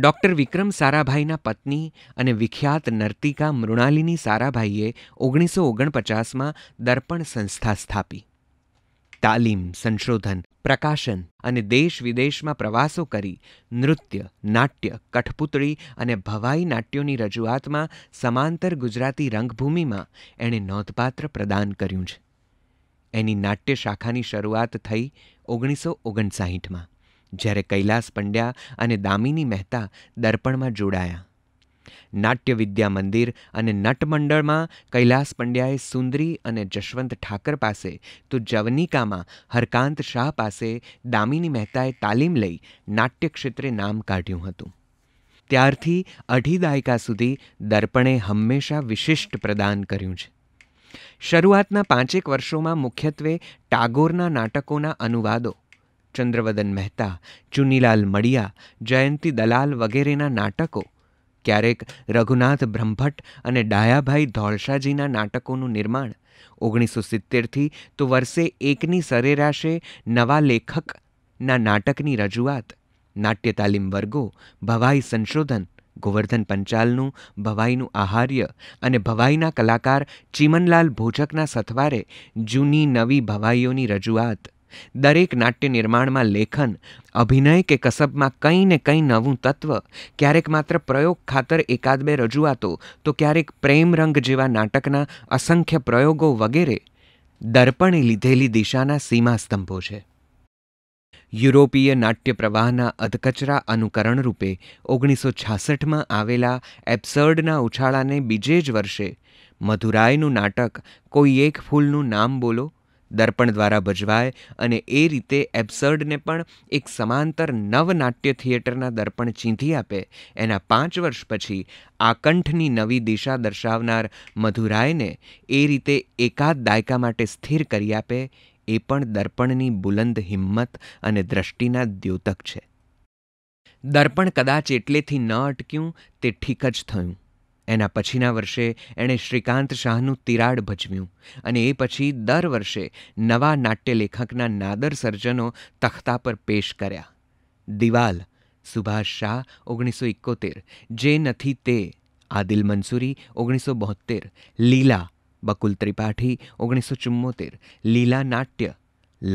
[SPEAKER 1] ડૉક્ટર વિક્રમ સારાભાઈના પત્ની અને વિખ્યાત નર્તિકા મૃણાલિની સારાભાઈએ ઓગણીસો ઓગણપચાસમાં દર્પણ સંસ્થા સ્થાપી તાલીમ સંશોધન પ્રકાશન અને દેશ વિદેશમાં પ્રવાસો કરી નૃત્ય નાટ્ય કઠપુતળી અને ભવાઈ નાટ્યોની રજૂઆતમાં સમાંતર ગુજરાતી રંગભૂમિમાં એણે નોંધપાત્ર પ્રદાન કર્યું છે એની નાટ્ય શાખાની શરૂઆત થઈ ઓગણીસો ઓગણસાહીઠમાં જ્યારે કૈલાસ પંડ્યા અને દામિની મહેતા દર્પણમાં જોડાયા નાટ્ય વિદ્યા મંદિર અને નટમંડળમાં કૈલાસ પંડ્યાએ સુંદરી અને જશવંત ઠાકર પાસે તો જવનિકામાં હરકાંત શાહ પાસે દામિની મહેતાએ તાલીમ લઈ નાટ્ય ક્ષેત્રે નામ કાઢ્યું હતું ત્યારથી અઢી દાયકા સુધી દર્પણે હંમેશા વિશિષ્ટ પ્રદાન કર્યું છે શરૂઆતના પાંચેક વર્ષોમાં મુખ્યત્વે ટાગોરના નાટકોના અનુવાદો ચંદ્રવદન મહેતા ચુનીલાલ મડિયા જયંતી દલાલ વગેરેના નાટકો ક્યારેક રઘુનાથ બ્રહ્મભટ્ટ અને ડાયાભાઈ ધોળશાજીના નાટકોનું નિર્માણ ઓગણીસો સિત્તેરથી તો વર્ષે એકની સરેરાશે નવા લેખકના નાટકની રજૂઆત નાટ્ય તાલીમ વર્ગો ભવાઈ સંશોધન ગોવર્ધન પંચાલનું ભવાઈનું આહાર્ય અને ભવાઈના કલાકાર ચીમનલાલ ભોજકના સથવારે જૂની નવી ભવાઈઓની રજૂઆત દરેક નાટ્ય નિર્માણમાં લેખન અભિનય કે કસબમાં કંઈ ને કંઈ નવું તત્વ ક્યારેક માત્ર પ્રયોગ ખાતર એકાદ બે રજૂઆતો તો ક્યારેક પ્રેમ રંગ જેવા નાટકના અસંખ્ય પ્રયોગો વગેરે દર્પણે લીધેલી દિશાના સીમાસ્તંભો છે યુરોપીય નાટ્ય પ્રવાહના અધકચરા અનુકરણ રૂપે ઓગણીસો છાસઠમાં આવેલા એબ્સર્ડના ઉછાળાને બીજે જ વર્ષે મધુરાયનું નાટક કોઈ એક ફૂલનું નામ બોલો દર્પણ દ્વારા ભજવાય અને એ રીતે એબ્સર્ડને પણ એક સમાંતર નવ નાટ્ય થિયેટરના દર્પણ ચીંધી આપે એના પાંચ વર્ષ પછી આકંઠની નવી દિશા દર્શાવનાર મધુરાયને એ રીતે એકાદ દાયકા માટે સ્થિર કરી આપે એ પણ દર્પણની બુલંદ હિંમત અને દ્રષ્ટિના દ્યોતક છે દર્પણ કદાચ એટલેથી ન અટક્યું તે ઠીક જ થયું એના પછીના વર્ષે એણે શ્રીકાંત શાહનું તિરાડ ભજવ્યું અને એ પછી દર વર્ષે નવા નાટ્યલેખકના નાદર સર્જનો તખ્તા પર પેશ કર્યા દિવાલ સુભાષ શાહ ઓગણીસો એકોતેર જે નથી તે આદિલ મંસૂરી ઓગણીસો બોહત્તેર લીલા બકુલ ત્રિપાઠી ઓગણીસો ચુમ્મોતેર લીલા નાટ્ય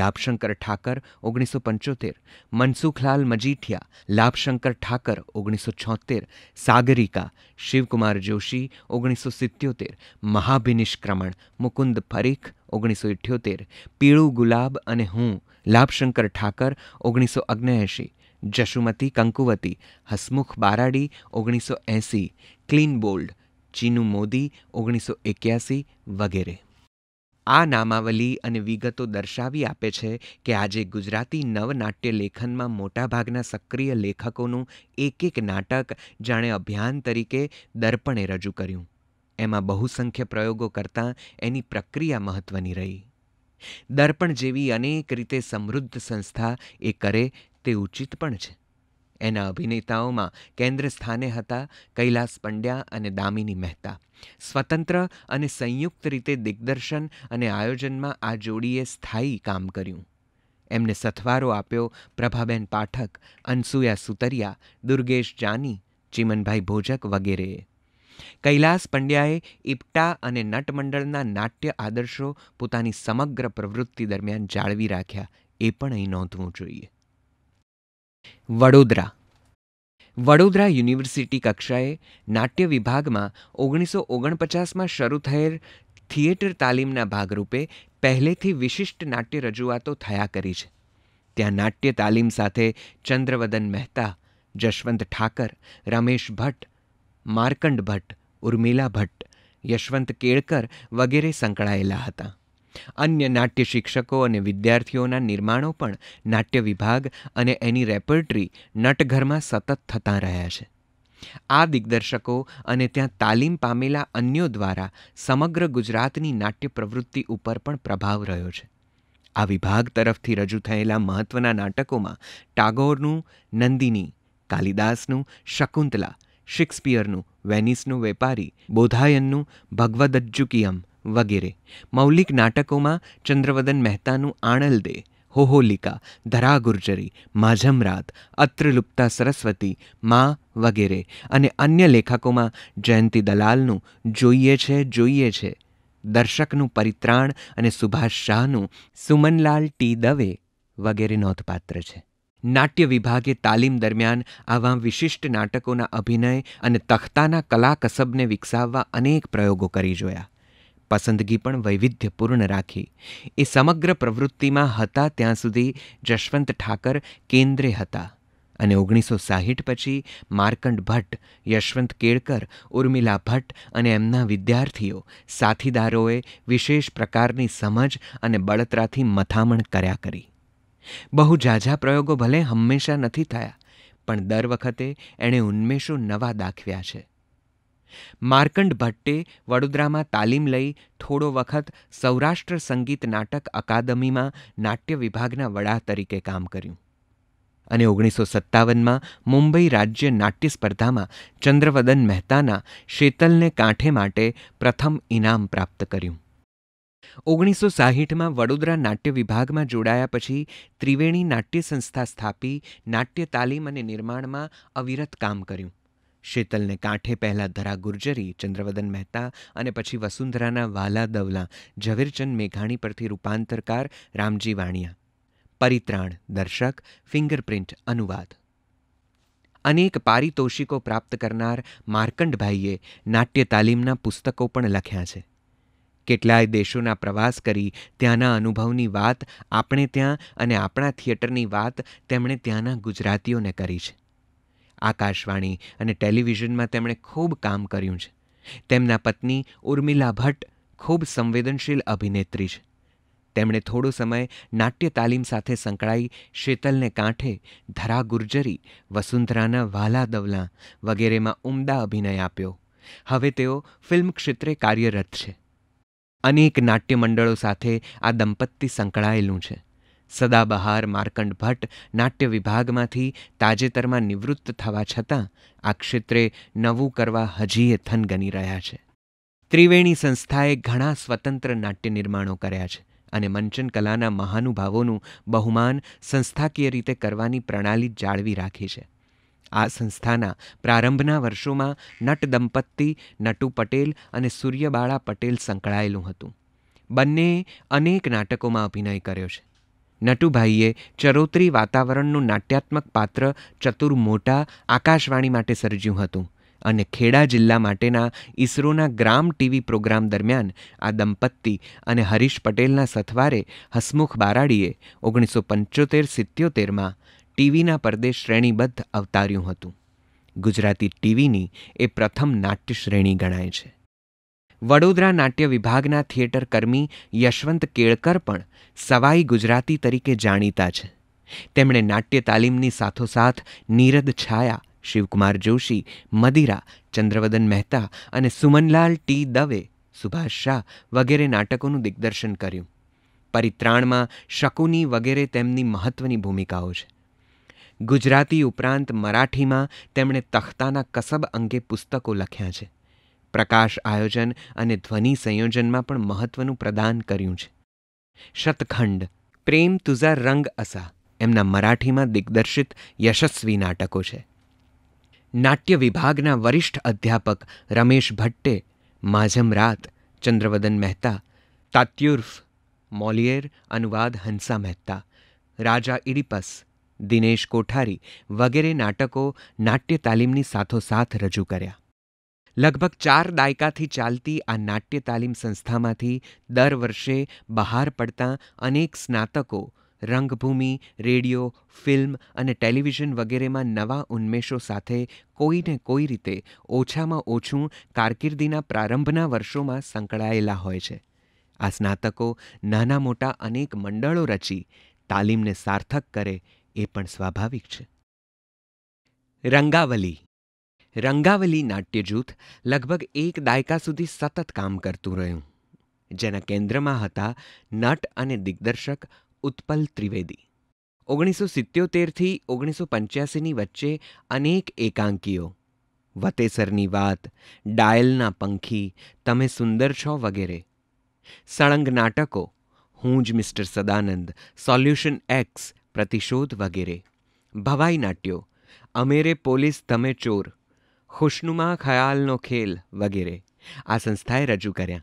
[SPEAKER 1] લાભશંકર ઠાકર ઓગણીસો પંચોતેર મનસુખલાલ મજીઠિયા લાભશંકર ઠાકર ઓગણીસો છોતેર સાગરિકા શિવકુમાર જોશી ઓગણીસો સિત્યોતેર મહાભિનિષ્ક્રમણ મુકુંદ પરીખ ઓગણીસો ઇઠ્યોતેર પીળું ગુલાબ અને હું લાભશંકર ઠાકર ઓગણીસો અગ્નેએંશી જશુમતી કંકુવતી હસમુખ બારાડી ઓગણીસો એંસી ક્લીન બોલ્ડ ચીનુ મોદી ઓગણીસો એક્યાસી વગેરે આ નામાવલી અને વિગતો દર્શાવી આપે છે કે આજે ગુજરાતી નવનાટ્ય લેખનમાં મોટાભાગના સક્રિય લેખકોનું એક એક નાટક જાણે અભિયાન તરીકે દર્પણે રજૂ કર્યું એમાં બહુસંખ્ય પ્રયોગો કરતાં એની પ્રક્રિયા મહત્ત્વની રહી દર્પણ જેવી અનેક રીતે સમૃદ્ધ સંસ્થા એ કરે તે ઉચિત પણ છે એના અભિનેતાઓમાં કેન્દ્ર સ્થાને હતા કૈલાસ પંડ્યા અને દામિની મહેતા સ્વતંત્ર અને સંયુક્ત રીતે દિગ્દર્શન અને આયોજનમાં આ જોડીએ સ્થાયી કામ કર્યું એમને સથવારો આપ્યો પ્રભાબેન પાઠક અનસુયા સુતરિયા દુર્ગેશ જાની ચિમનભાઈ ભોજક વગેરેએ કૈલાસ પંડ્યાએ ઇપ્ટા અને નટમંડળના નાટ્ય આદર્શો પોતાની સમગ્ર પ્રવૃત્તિ દરમિયાન જાળવી રાખ્યા એ પણ અહીં નોંધવું જોઈએ વડોદરા વડોદરા યુનિવર્સિટી કક્ષાએ નાટ્ય વિભાગમાં ઓગણીસો ઓગણપચાસમાં શરૂ થયેલ થિયેટર તાલીમના ભાગરૂપે પહેલેથી વિશિષ્ટ નાટ્ય રજૂઆતો થયા કરી છે ત્યાં નાટ્ય તાલીમ સાથે ચંદ્રવદન મહેતા જશવંત ઠાકર રમેશ ભટ્ટ માર્કંડ ભટ્ટ ઉર્મિલા ભટ્ટ યશવંત કેળકર વગેરે સંકળાયેલા હતા અન્ય નાટ્ય શિક્ષકો અને વિદ્યાર્થીઓના નિર્માણો પણ નાટ્ય વિભાગ અને એની રેપર્ટરી નટઘરમાં સતત થતા રહ્યા છે આ દિગ્દર્શકો અને ત્યાં તાલીમ પામેલા અન્યો દ્વારા સમગ્ર ગુજરાતની નાટ્ય પ્રવૃત્તિ ઉપર પણ પ્રભાવ રહ્યો છે આ વિભાગ તરફથી રજૂ થયેલા મહત્ત્વના નાટકોમાં ટાગોરનું નંદિની કાલિદાસનું શકુંતલા શેક્સપિયરનું વેનિસનું વેપારી બોધાયનનું ભગવદજ્જુકિયમ વગેરે મૌલિક નાટકોમાં ચંદ્રવદન મહેતાનું દે હોહોલિકા ધરા ગુર્જરી માઝમરાત અત્રલુપ્તા સરસ્વતી મા વગેરે અને અન્ય લેખકોમાં જયંતિ દલાલનું જોઈએ છે જોઈએ છે દર્શકનું પરિત્રાણ અને સુભાષ શાહનું સુમનલાલ ટી દવે વગેરે નોંધપાત્ર છે નાટ્ય વિભાગે તાલીમ દરમિયાન આવા વિશિષ્ટ નાટકોના અભિનય અને તખતાના કસબને વિકસાવવા અનેક પ્રયોગો કરી જોયા પસંદગી પણ વૈવિધ્યપૂર્ણ રાખી એ સમગ્ર પ્રવૃત્તિમાં હતા ત્યાં સુધી જશવંત ઠાકર કેન્દ્રે હતા અને ઓગણીસો સાહીઠ પછી માર્કંડ ભટ્ટ યશવંત કેળકર ઉર્મિલા ભટ્ટ અને એમના વિદ્યાર્થીઓ સાથીદારોએ વિશેષ પ્રકારની સમજ અને બળતરાથી મથામણ કર્યા કરી બહુ ઝાઝા પ્રયોગો ભલે હંમેશા નથી થયા પણ દર વખતે એણે ઉન્મેષો નવા દાખવ્યા છે માર્કંડ ભટ્ટે વડોદરામાં તાલીમ લઈ થોડો વખત સૌરાષ્ટ્ર સંગીત નાટક અકાદમીમાં નાટ્ય વિભાગના વડા તરીકે કામ કર્યું અને ઓગણીસો સત્તાવનમાં મુંબઈ રાજ્ય નાટ્ય સ્પર્ધામાં ચંદ્રવદન મહેતાના શેતલને કાંઠે માટે પ્રથમ ઇનામ પ્રાપ્ત કર્યું ઓગણીસો સાહીઠમાં વડોદરા નાટ્ય વિભાગમાં જોડાયા પછી ત્રિવેણી નાટ્ય સંસ્થા સ્થાપી નાટ્ય તાલીમ અને નિર્માણમાં અવિરત કામ કર્યું શીતલને કાંઠે પહેલાં ધરા ગુર્જરી ચંદ્રવદન મહેતા અને પછી વસુંધરાના વાલા દવલા ઝવેરચંદ મેઘાણી પરથી રૂપાંતરકાર રામજી વાણિયા પરિત્રાણ દર્શક ફિંગરપ્રિન્ટ અનુવાદ અનેક પારિતોષિકો પ્રાપ્ત કરનાર માર્કંડભાઈએ નાટ્ય તાલીમના પુસ્તકો પણ લખ્યા છે કેટલાય દેશોના પ્રવાસ કરી ત્યાંના અનુભવની વાત આપણે ત્યાં અને આપણા થિયેટરની વાત તેમણે ત્યાંના ગુજરાતીઓને કરી છે આકાશવાણી અને ટેલિવિઝનમાં તેમણે ખૂબ કામ કર્યું છે તેમના પત્ની ઉર્મિલા ભટ્ટ ખૂબ સંવેદનશીલ અભિનેત્રી છે તેમણે થોડો સમય નાટ્ય તાલીમ સાથે સંકળાઈ શેતલને કાંઠે ધરા ગુર્જરી વસુંધરાના વાલા દવલા વગેરેમાં ઉમદા અભિનય આપ્યો હવે તેઓ ફિલ્મ ક્ષેત્રે કાર્યરત છે અનેક નાટ્ય મંડળો સાથે આ દંપતી સંકળાયેલું છે સદાબહાર માર્કંડ ભટ્ટ નાટ્ય વિભાગમાંથી તાજેતરમાં નિવૃત્ત થવા છતાં આ ક્ષેત્રે નવું કરવા હજીએ થનગની રહ્યા છે ત્રિવેણી સંસ્થાએ ઘણા સ્વતંત્ર નાટ્ય નિર્માણો કર્યા છે અને મંચન કલાના મહાનુભાવોનું બહુમાન સંસ્થાકીય રીતે કરવાની પ્રણાલી જાળવી રાખી છે આ સંસ્થાના પ્રારંભના વર્ષોમાં નટ દંપતી નટુ પટેલ અને સૂર્યબાળા પટેલ સંકળાયેલું હતું બંનેએ અનેક નાટકોમાં અભિનય કર્યો છે નટુભાઈએ ચરોતરી વાતાવરણનું નાટ્યાત્મક પાત્ર ચતુર મોટા આકાશવાણી માટે સર્જ્યું હતું અને ખેડા જિલ્લા માટેના ઇસરોના ગ્રામ ટીવી પ્રોગ્રામ દરમિયાન આ દંપતી અને હરીશ પટેલના સથવારે હસમુખ બારાડીએ ઓગણીસો પંચોતેર સિત્યોતેરમાં ટીવીના પરદે શ્રેણીબદ્ધ અવતાર્યું હતું ગુજરાતી ટીવીની એ પ્રથમ નાટ્ય શ્રેણી ગણાય છે વડોદરા નાટ્ય વિભાગના થિયેટર કર્મી યશવંત કેળકર પણ સવાઈ ગુજરાતી તરીકે જાણીતા છે તેમણે નાટ્ય તાલીમની સાથોસાથ નીરદ છાયા શિવકુમાર જોશી મદિરા ચંદ્રવદન મહેતા અને સુમનલાલ ટી દવે સુભાષ શાહ વગેરે નાટકોનું દિગ્દર્શન કર્યું પરિત્રાણમાં શકુની વગેરે તેમની મહત્ત્વની ભૂમિકાઓ છે ગુજરાતી ઉપરાંત મરાઠીમાં તેમણે તખ્તાના કસબ અંગે પુસ્તકો લખ્યા છે પ્રકાશ આયોજન અને ધ્વનિ સંયોજનમાં પણ મહત્વનું પ્રદાન કર્યું છે શતખંડ પ્રેમ તુઝા રંગ અસા એમના મરાઠીમાં દિગ્દર્શિત યશસ્વી નાટકો છે નાટ્ય વિભાગના વરિષ્ઠ અધ્યાપક રમેશ ભટ્ટે માઝમ રાત ચંદ્રવદન મહેતા તાત્યુર્ફ મોલિયર અનુવાદ હંસા મહેતા રાજા ઇડિપસ દિનેશ કોઠારી વગેરે નાટકો નાટ્ય તાલીમની સાથોસાથ રજૂ કર્યા લગભગ ચાર દાયકાથી ચાલતી આ નાટ્ય તાલીમ સંસ્થામાંથી દર વર્ષે બહાર પડતાં અનેક સ્નાતકો રંગભૂમિ રેડિયો ફિલ્મ અને ટેલિવિઝન વગેરેમાં નવા ઉન્મેષો સાથે કોઈને કોઈ રીતે ઓછામાં ઓછું કારકિર્દીના પ્રારંભના વર્ષોમાં સંકળાયેલા હોય છે આ સ્નાતકો નાના મોટા અનેક મંડળો રચી તાલીમને સાર્થક કરે એ પણ સ્વાભાવિક છે રંગાવલી રંગાવલી નાટ્ય જૂથ લગભગ એક દાયકા સુધી સતત કામ કરતું રહ્યું જેના કેન્દ્રમાં હતા નટ અને દિગ્દર્શક ઉત્પલ ત્રિવેદી ઓગણીસો સિત્યોતેરથી ઓગણીસો પંચ્યાસીની વચ્ચે અનેક એકાંકીઓ વતેસરની વાત ડાયલના પંખી તમે સુંદર છો વગેરે સળંગ નાટકો હું જ મિસ્ટર સદાનંદ સોલ્યુશન એક્સ પ્રતિશોધ વગેરે ભવાઈ નાટ્યો અમેરે પોલીસ તમે ચોર ખુશનુમા ખયાલનો ખેલ વગેરે આ સંસ્થાએ રજૂ કર્યા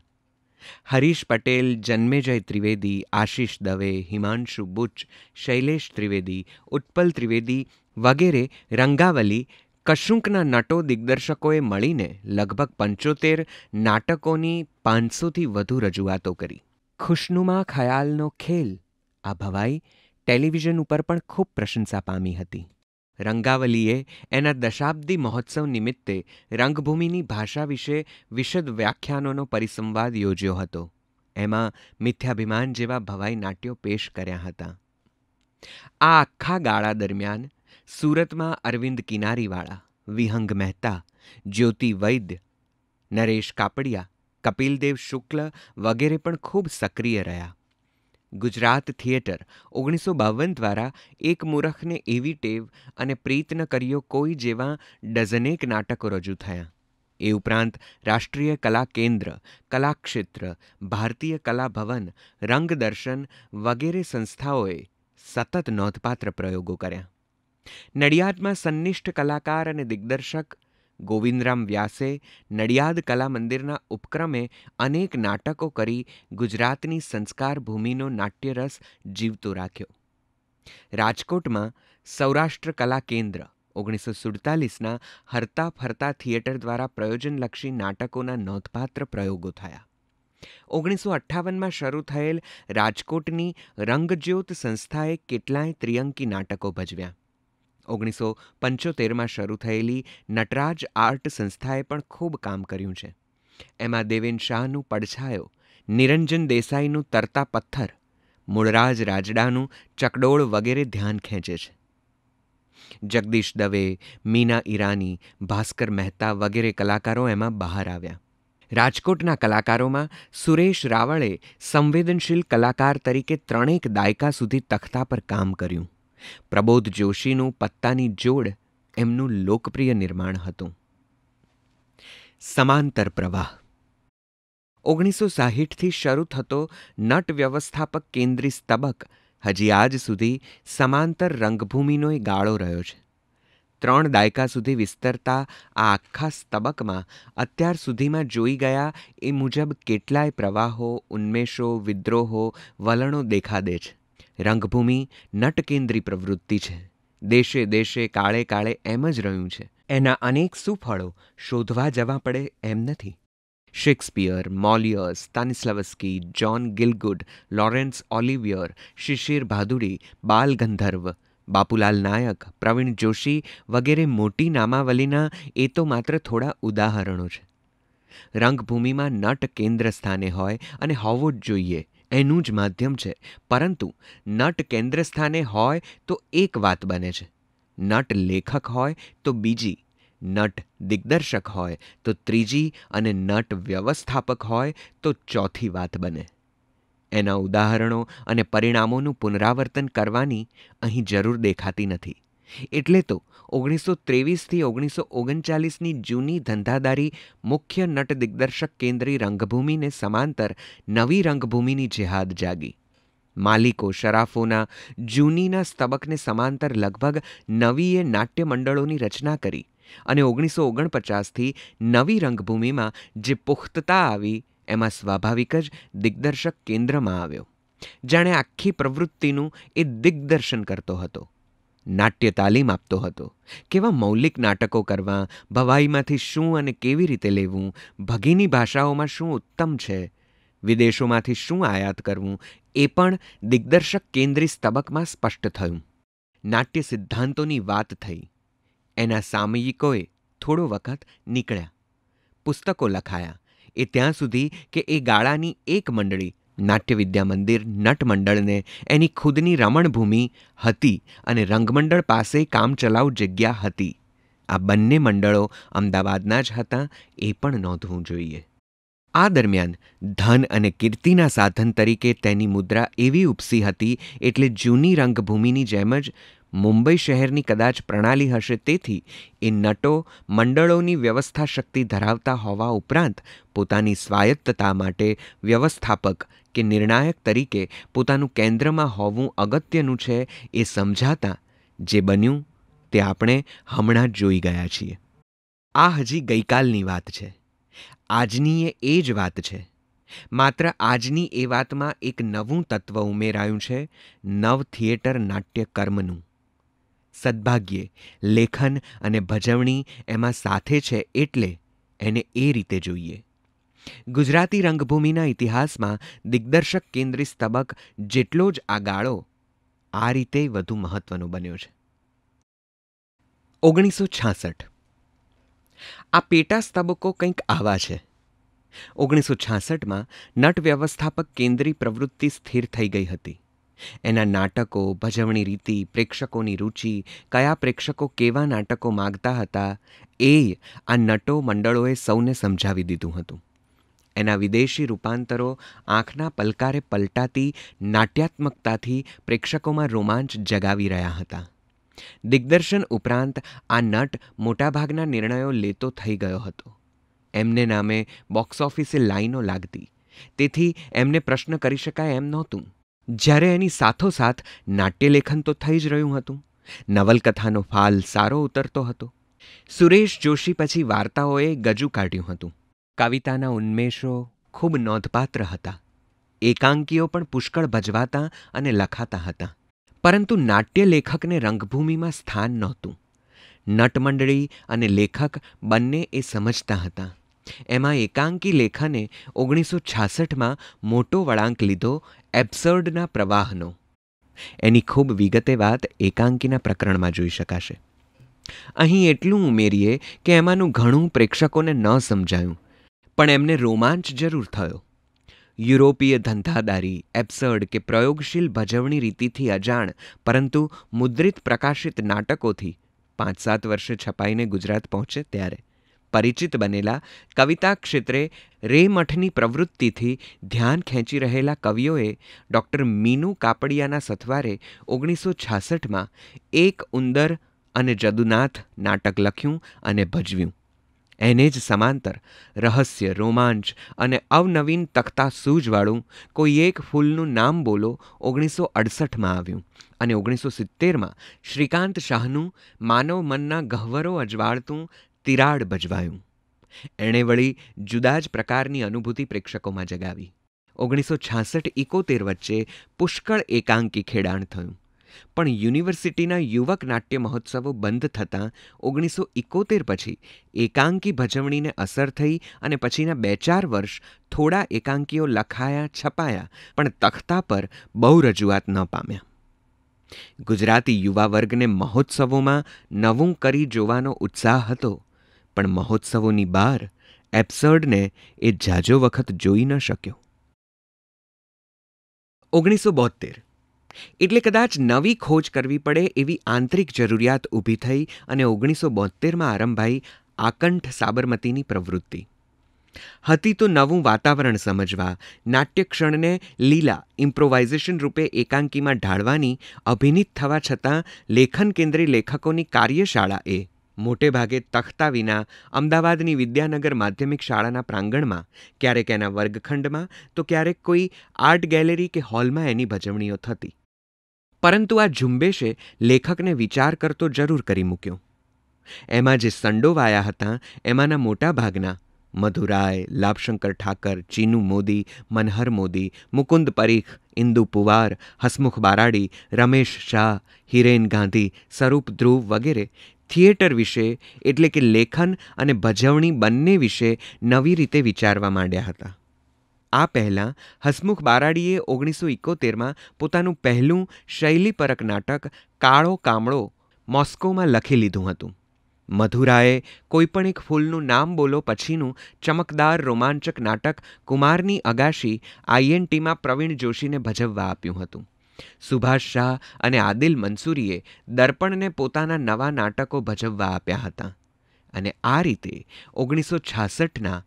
[SPEAKER 1] હરીશ પટેલ જન્મેજય ત્રિવેદી આશીષ દવે હિમાંશુ બુચ શૈલેષ ત્રિવેદી ઉત્પલ ત્રિવેદી વગેરે રંગાવલી કશુંકના નટો દિગ્દર્શકોએ મળીને લગભગ પંચોતેર નાટકોની પાંચસોથી વધુ રજૂઆતો કરી ખુશનુમા ખયાલનો ખેલ આ ભવાઈ ટેલિવિઝન ઉપર પણ ખૂબ પ્રશંસા પામી હતી રંગાવલીએ એના દશાબ્દી મહોત્સવ નિમિત્તે રંગભૂમિની ભાષા વિશે વિશદ વ્યાખ્યાનોનો પરિસંવાદ યોજ્યો હતો એમાં મિથ્યાભિમાન જેવા ભવાઈ નાટ્યો પેશ કર્યા હતા આ આખા ગાળા દરમિયાન સુરતમાં અરવિંદ કિનારીવાળા વિહંગ મહેતા જ્યોતિ વૈદ્ય નરેશ કાપડિયા કપિલદેવ શુક્લ વગેરે પણ ખૂબ સક્રિય રહ્યા ગુજરાત થિયેટર ઓગણીસો બાવન દ્વારા એક મૂરખને એવી ટેવ અને પ્રીતન કર્યો કોઈ જેવા ડઝનેક નાટકો રજૂ થયા એ ઉપરાંત રાષ્ટ્રીય કલા કેન્દ્ર કલાક્ષેત્ર ભારતીય કલા ભવન રંગદર્શન વગેરે સંસ્થાઓએ સતત નોંધપાત્ર પ્રયોગો કર્યા નડિયાદમાં સંનિષ્ઠ કલાકાર અને દિગ્દર્શક ગોવિંદરામ વ્યાસે નડિયાદ કલા મંદિરના ઉપક્રમે અનેક નાટકો કરી ગુજરાતની સંસ્કાર ભૂમિનો નાટ્યરસ જીવતો રાખ્યો રાજકોટમાં સૌરાષ્ટ્ર કલા કેન્દ્ર ઓગણીસો સુડતાલીસના હરતા ફરતા થિયેટર દ્વારા પ્રયોજનલક્ષી નાટકોના નોંધપાત્ર પ્રયોગો થયા ઓગણીસો અઠ્ઠાવનમાં શરૂ થયેલ રાજકોટની રંગજ્યોત સંસ્થાએ કેટલાય ત્રિયંકી નાટકો ભજવ્યા ઓગણીસો પંચોતેરમાં શરૂ થયેલી નટરાજ આર્ટ સંસ્થાએ પણ ખૂબ કામ કર્યું છે એમાં દેવેન શાહનું પડછાયો નિરંજન દેસાઈનું તરતા પથ્થર મૂળરાજ રાજડાનું ચકડોળ વગેરે ધ્યાન ખેંચે છે જગદીશ દવે મીના ઈરાની ભાસ્કર મહેતા વગેરે કલાકારો એમાં બહાર આવ્યા રાજકોટના કલાકારોમાં સુરેશ રાવળે સંવેદનશીલ કલાકાર તરીકે ત્રણેક દાયકા સુધી તખતા પર કામ કર્યું પ્રબોધ જોશીનું પત્તાની જોડ એમનું લોકપ્રિય નિર્માણ હતું સમાંતર પ્રવાહ ઓગણીસો સાહીઠથી શરૂ થતો નટ વ્યવસ્થાપક કેન્દ્રી સ્તબક હજી આજ સુધી સમાંતર રંગભૂમિનો ગાળો રહ્યો છે ત્રણ દાયકા સુધી વિસ્તરતા આ આખા સ્તબકમાં અત્યાર સુધીમાં જોઈ ગયા એ મુજબ કેટલાય પ્રવાહો ઉન્મેષો વિદ્રોહો વલણો દેખાદે છે રંગભૂમિ નટકેન્દ્રી પ્રવૃત્તિ છે દેશે દેશે કાળે કાળે એમ જ રહ્યું છે એના અનેક સુફળો શોધવા જવા પડે એમ નથી Shakespeare Moliere Stanislavski John Gielgud Laurence Olivier Sishir Bhaduri Bal Gandharva Bapulal નાયક પ્રવીણ જોશી વગેરે મોટી નામાવલીના એ તો માત્ર થોડા ઉદાહરણો છે રંગભૂમિમાં નટ કેન્દ્ર સ્થાને હોય અને હોવો જ જોઈએ એનું જ માધ્યમ છે પરંતુ નટ કેન્દ્ર સ્થાને હોય તો એક વાત બને છે નટ લેખક હોય તો બીજી નટ દિગ્દર્શક હોય તો ત્રીજી અને નટ વ્યવસ્થાપક હોય તો ચોથી વાત બને એના ઉદાહરણો અને પરિણામોનું પુનરાવર્તન કરવાની અહીં જરૂર દેખાતી નથી એટલે તો ઓગણીસો ત્રેવીસથી ઓગણીસો ઓગણચાલીસની જૂની ધંધાદારી મુખ્ય નટ દિગ્દર્શક કેન્દ્રી રંગભૂમિને સમાંતર નવી રંગભૂમિની જેહાદ જાગી માલિકો શરાફોના જૂનીના સ્તબકને સમાંતર લગભગ નવીએ નાટ્યમંડળોની રચના કરી અને ઓગણીસો ઓગણપચાસથી નવી રંગભૂમિમાં જે પુખ્તતા આવી એમાં સ્વાભાવિક જ દિગ્દર્શક કેન્દ્રમાં આવ્યો જાણે આખી પ્રવૃત્તિનું એ દિગ્દર્શન કરતો હતો નાટ્ય તાલીમ આપતો હતો કેવા મૌલિક નાટકો કરવા ભવાઈમાંથી શું અને કેવી રીતે લેવું ભગીની ભાષાઓમાં શું ઉત્તમ છે વિદેશોમાંથી શું આયાત કરવું એ પણ દિગ્દર્શક કેન્દ્રી સ્તબકમાં સ્પષ્ટ થયું નાટ્ય સિદ્ધાંતોની વાત થઈ એના સામયિકોએ થોડો વખત નીકળ્યા પુસ્તકો લખાયા એ ત્યાં સુધી કે એ ગાળાની એક મંડળી નાટ્ય વિદ્યા મંદિર નટમંડળને એની ખુદની રમણભૂમિ હતી અને રંગમંડળ પાસે કામચલાઉ જગ્યા હતી આ બંને મંડળો અમદાવાદના જ હતા એ પણ નોંધવું જોઈએ આ દરમિયાન ધન અને કીર્તિના સાધન તરીકે તેની મુદ્રા એવી ઉપસી હતી એટલે જૂની રંગભૂમિની જેમ જ મુંબઈ શહેરની કદાચ પ્રણાલી હશે તેથી એ નટો મંડળોની વ્યવસ્થા શક્તિ ધરાવતા હોવા ઉપરાંત પોતાની સ્વાયત્તતા માટે વ્યવસ્થાપક કે નિર્ણાયક તરીકે પોતાનું કેન્દ્રમાં હોવું અગત્યનું છે એ સમજાતા જે બન્યું તે આપણે હમણાં જ જોઈ ગયા છીએ આ હજી ગઈકાલની વાત છે આજની એ જ વાત છે માત્ર આજની એ વાતમાં એક નવું તત્વ ઉમેરાયું છે નવ થિયેટર નાટ્ય કર્મનું સદભાગ્યે લેખન અને ભજવણી એમાં સાથે છે એટલે એને એ રીતે જોઈએ ગુજરાતી રંગભૂમિના ઇતિહાસમાં દિગ્દર્શક કેન્દ્રિત તબક જેટલો જ આ ગાળો આ રીતે વધુ મહત્વનો બન્યો છે ઓગણીસો છાસઠ આ પેટા સ્તબકો કંઈક આવા છે ઓગણીસો છાસઠમાં નટ વ્યવસ્થાપક કેન્દ્રી પ્રવૃત્તિ સ્થિર થઈ ગઈ હતી એના નાટકો ભજવણી રીતિ પ્રેક્ષકોની રુચિ કયા પ્રેક્ષકો કેવા નાટકો માગતા હતા એ આ નટો મંડળોએ સૌને સમજાવી દીધું હતું એના વિદેશી રૂપાંતરો આંખના પલકારે પલટાતી નાટ્યાત્મકતાથી પ્રેક્ષકોમાં રોમાંચ જગાવી રહ્યા હતા દિગ્દર્શન ઉપરાંત આ નટ મોટાભાગના નિર્ણયો લેતો થઈ ગયો હતો એમને નામે બોક્સ ઓફિસે લાઈનો લાગતી તેથી એમને પ્રશ્ન કરી શકાય એમ નહોતું જ્યારે એની સાથોસાથ નાટ્યલેખન તો થઈ જ રહ્યું હતું નવલકથાનો ફાલ સારો ઉતરતો હતો સુરેશ જોશી પછી વાર્તાઓએ ગજુ કાઢ્યું હતું કવિતાના ઉન્મેષો ખૂબ નોંધપાત્ર હતા એકાંકીઓ પણ પુષ્કળ ભજવાતા અને લખાતા હતા પરંતુ નાટ્યલેખકને રંગભૂમિમાં સ્થાન નહોતું નટમંડળી અને લેખક બંને એ સમજતા હતા એમાં એકાંકી લેખને ઓગણીસો છાસઠમાં મોટો વળાંક લીધો એબ્સર્ડના પ્રવાહનો એની ખૂબ વિગતે વાત એકાંકીના પ્રકરણમાં જોઈ શકાશે અહીં એટલું ઉમેરીએ કે એમાંનું ઘણું પ્રેક્ષકોને ન સમજાયું પણ એમને રોમાંચ જરૂર થયો યુરોપીય ધંધાદારી એબ્સર્ડ કે પ્રયોગશીલ ભજવણી રીતિથી અજાણ પરંતુ મુદ્રિત પ્રકાશિત નાટકોથી પાંચ સાત વર્ષે છપાઈને ગુજરાત પહોંચે ત્યારે પરિચિત બનેલા કવિતા ક્ષેત્રે રેમઠની પ્રવૃત્તિથી ધ્યાન ખેંચી રહેલા કવિઓએ ડૉક્ટર મીનુ કાપડિયાના સથવારે ઓગણીસો છાસઠમાં એક ઉંદર અને જદુનાથ નાટક લખ્યું અને ભજવ્યું એને જ સમાંતર રહસ્ય રોમાંચ અને અવનવીન તખતા સૂઝવાળું કોઈ એક ફૂલનું નામ બોલો ઓગણીસો અડસઠમાં આવ્યું અને ઓગણીસો સિત્તેરમાં શ્રીકાંત શાહનું માનવ મનના ગહ્વરો અજવાળતું તિરાડ ભજવાયું એણે વળી જુદા જ પ્રકારની અનુભૂતિ પ્રેક્ષકોમાં જગાવી ઓગણીસો છાસઠ ઇકોતેર વચ્ચે પુષ્કળ એકાંકી ખેડાણ થયું પણ યુનિવર્સિટીના યુવક નાટ્ય મહોત્સવો બંધ થતાં ઓગણીસો ઇકોતેર પછી એકાંકી ભજવણીને અસર થઈ અને પછીના બે ચાર વર્ષ થોડા એકાંકીઓ લખાયા છપાયા પણ તખ્તા પર બહુ રજૂઆત ન પામ્યા ગુજરાતી યુવા વર્ગને મહોત્સવોમાં નવું કરી જોવાનો ઉત્સાહ હતો પણ મહોત્સવોની બહાર એબ્સર્ડને એ જાજો વખત જોઈ ન શક્યો ઓગણીસો બોતેર એટલે કદાચ નવી ખોજ કરવી પડે એવી આંતરિક જરૂરિયાત ઊભી થઈ અને ઓગણીસો બોતેરમાં આરંભાઈ આકંઠ સાબરમતીની પ્રવૃત્તિ હતી તો નવું વાતાવરણ સમજવા નાટ્યક્ષણને લીલા ઇમ્પ્રોવાઇઝેશન રૂપે એકાંકીમાં ઢાળવાની અભિનીત થવા છતાં લેખન કેન્દ્રી લેખકોની કાર્યશાળા એ મોટે ભાગે તખતા વિના અમદાવાદની વિદ્યાનગર માધ્યમિક શાળાના પ્રાંગણમાં ક્યારેક એના વર્ગખંડમાં તો ક્યારેક કોઈ આર્ટ ગેલેરી કે હોલમાં એની ભજવણીઓ થતી પરંતુ આ ઝુંબેશે લેખકને વિચાર કરતો જરૂર કરી મૂક્યો એમાં જે સંડોવાયા હતા એમાંના મોટાભાગના મધુરાય લાભશંકર ઠાકર ચીનુ મોદી મનહર મોદી મુકુંદ પરીખ ઇન્દુ પુવાર હસમુખ બારાડી રમેશ શાહ હિરેન ગાંધી સ્વરૂપ ધ્રુવ વગેરે થિયેટર વિશે એટલે કે લેખન અને ભજવણી બંને વિશે નવી રીતે વિચારવા માંડ્યા હતા આ પહેલાં હસમુખ બારાડીએ ઓગણીસો એકોતેરમાં પોતાનું પહેલું શૈલીપરક નાટક કાળો કામળો મોસ્કોમાં લખી લીધું હતું મધુરાએ કોઈપણ એક ફૂલનું નામ બોલો પછીનું ચમકદાર રોમાંચક નાટક કુમારની અગાશી આઈએનટીમાં પ્રવીણ જોશીને ભજવવા આપ્યું હતું સુભાષ શાહ અને આદિલ મંસૂરીએ દર્પણને પોતાના નવા નાટકો ભજવવા આપ્યા હતા અને આ રીતે ઓગણીસો છાસઠના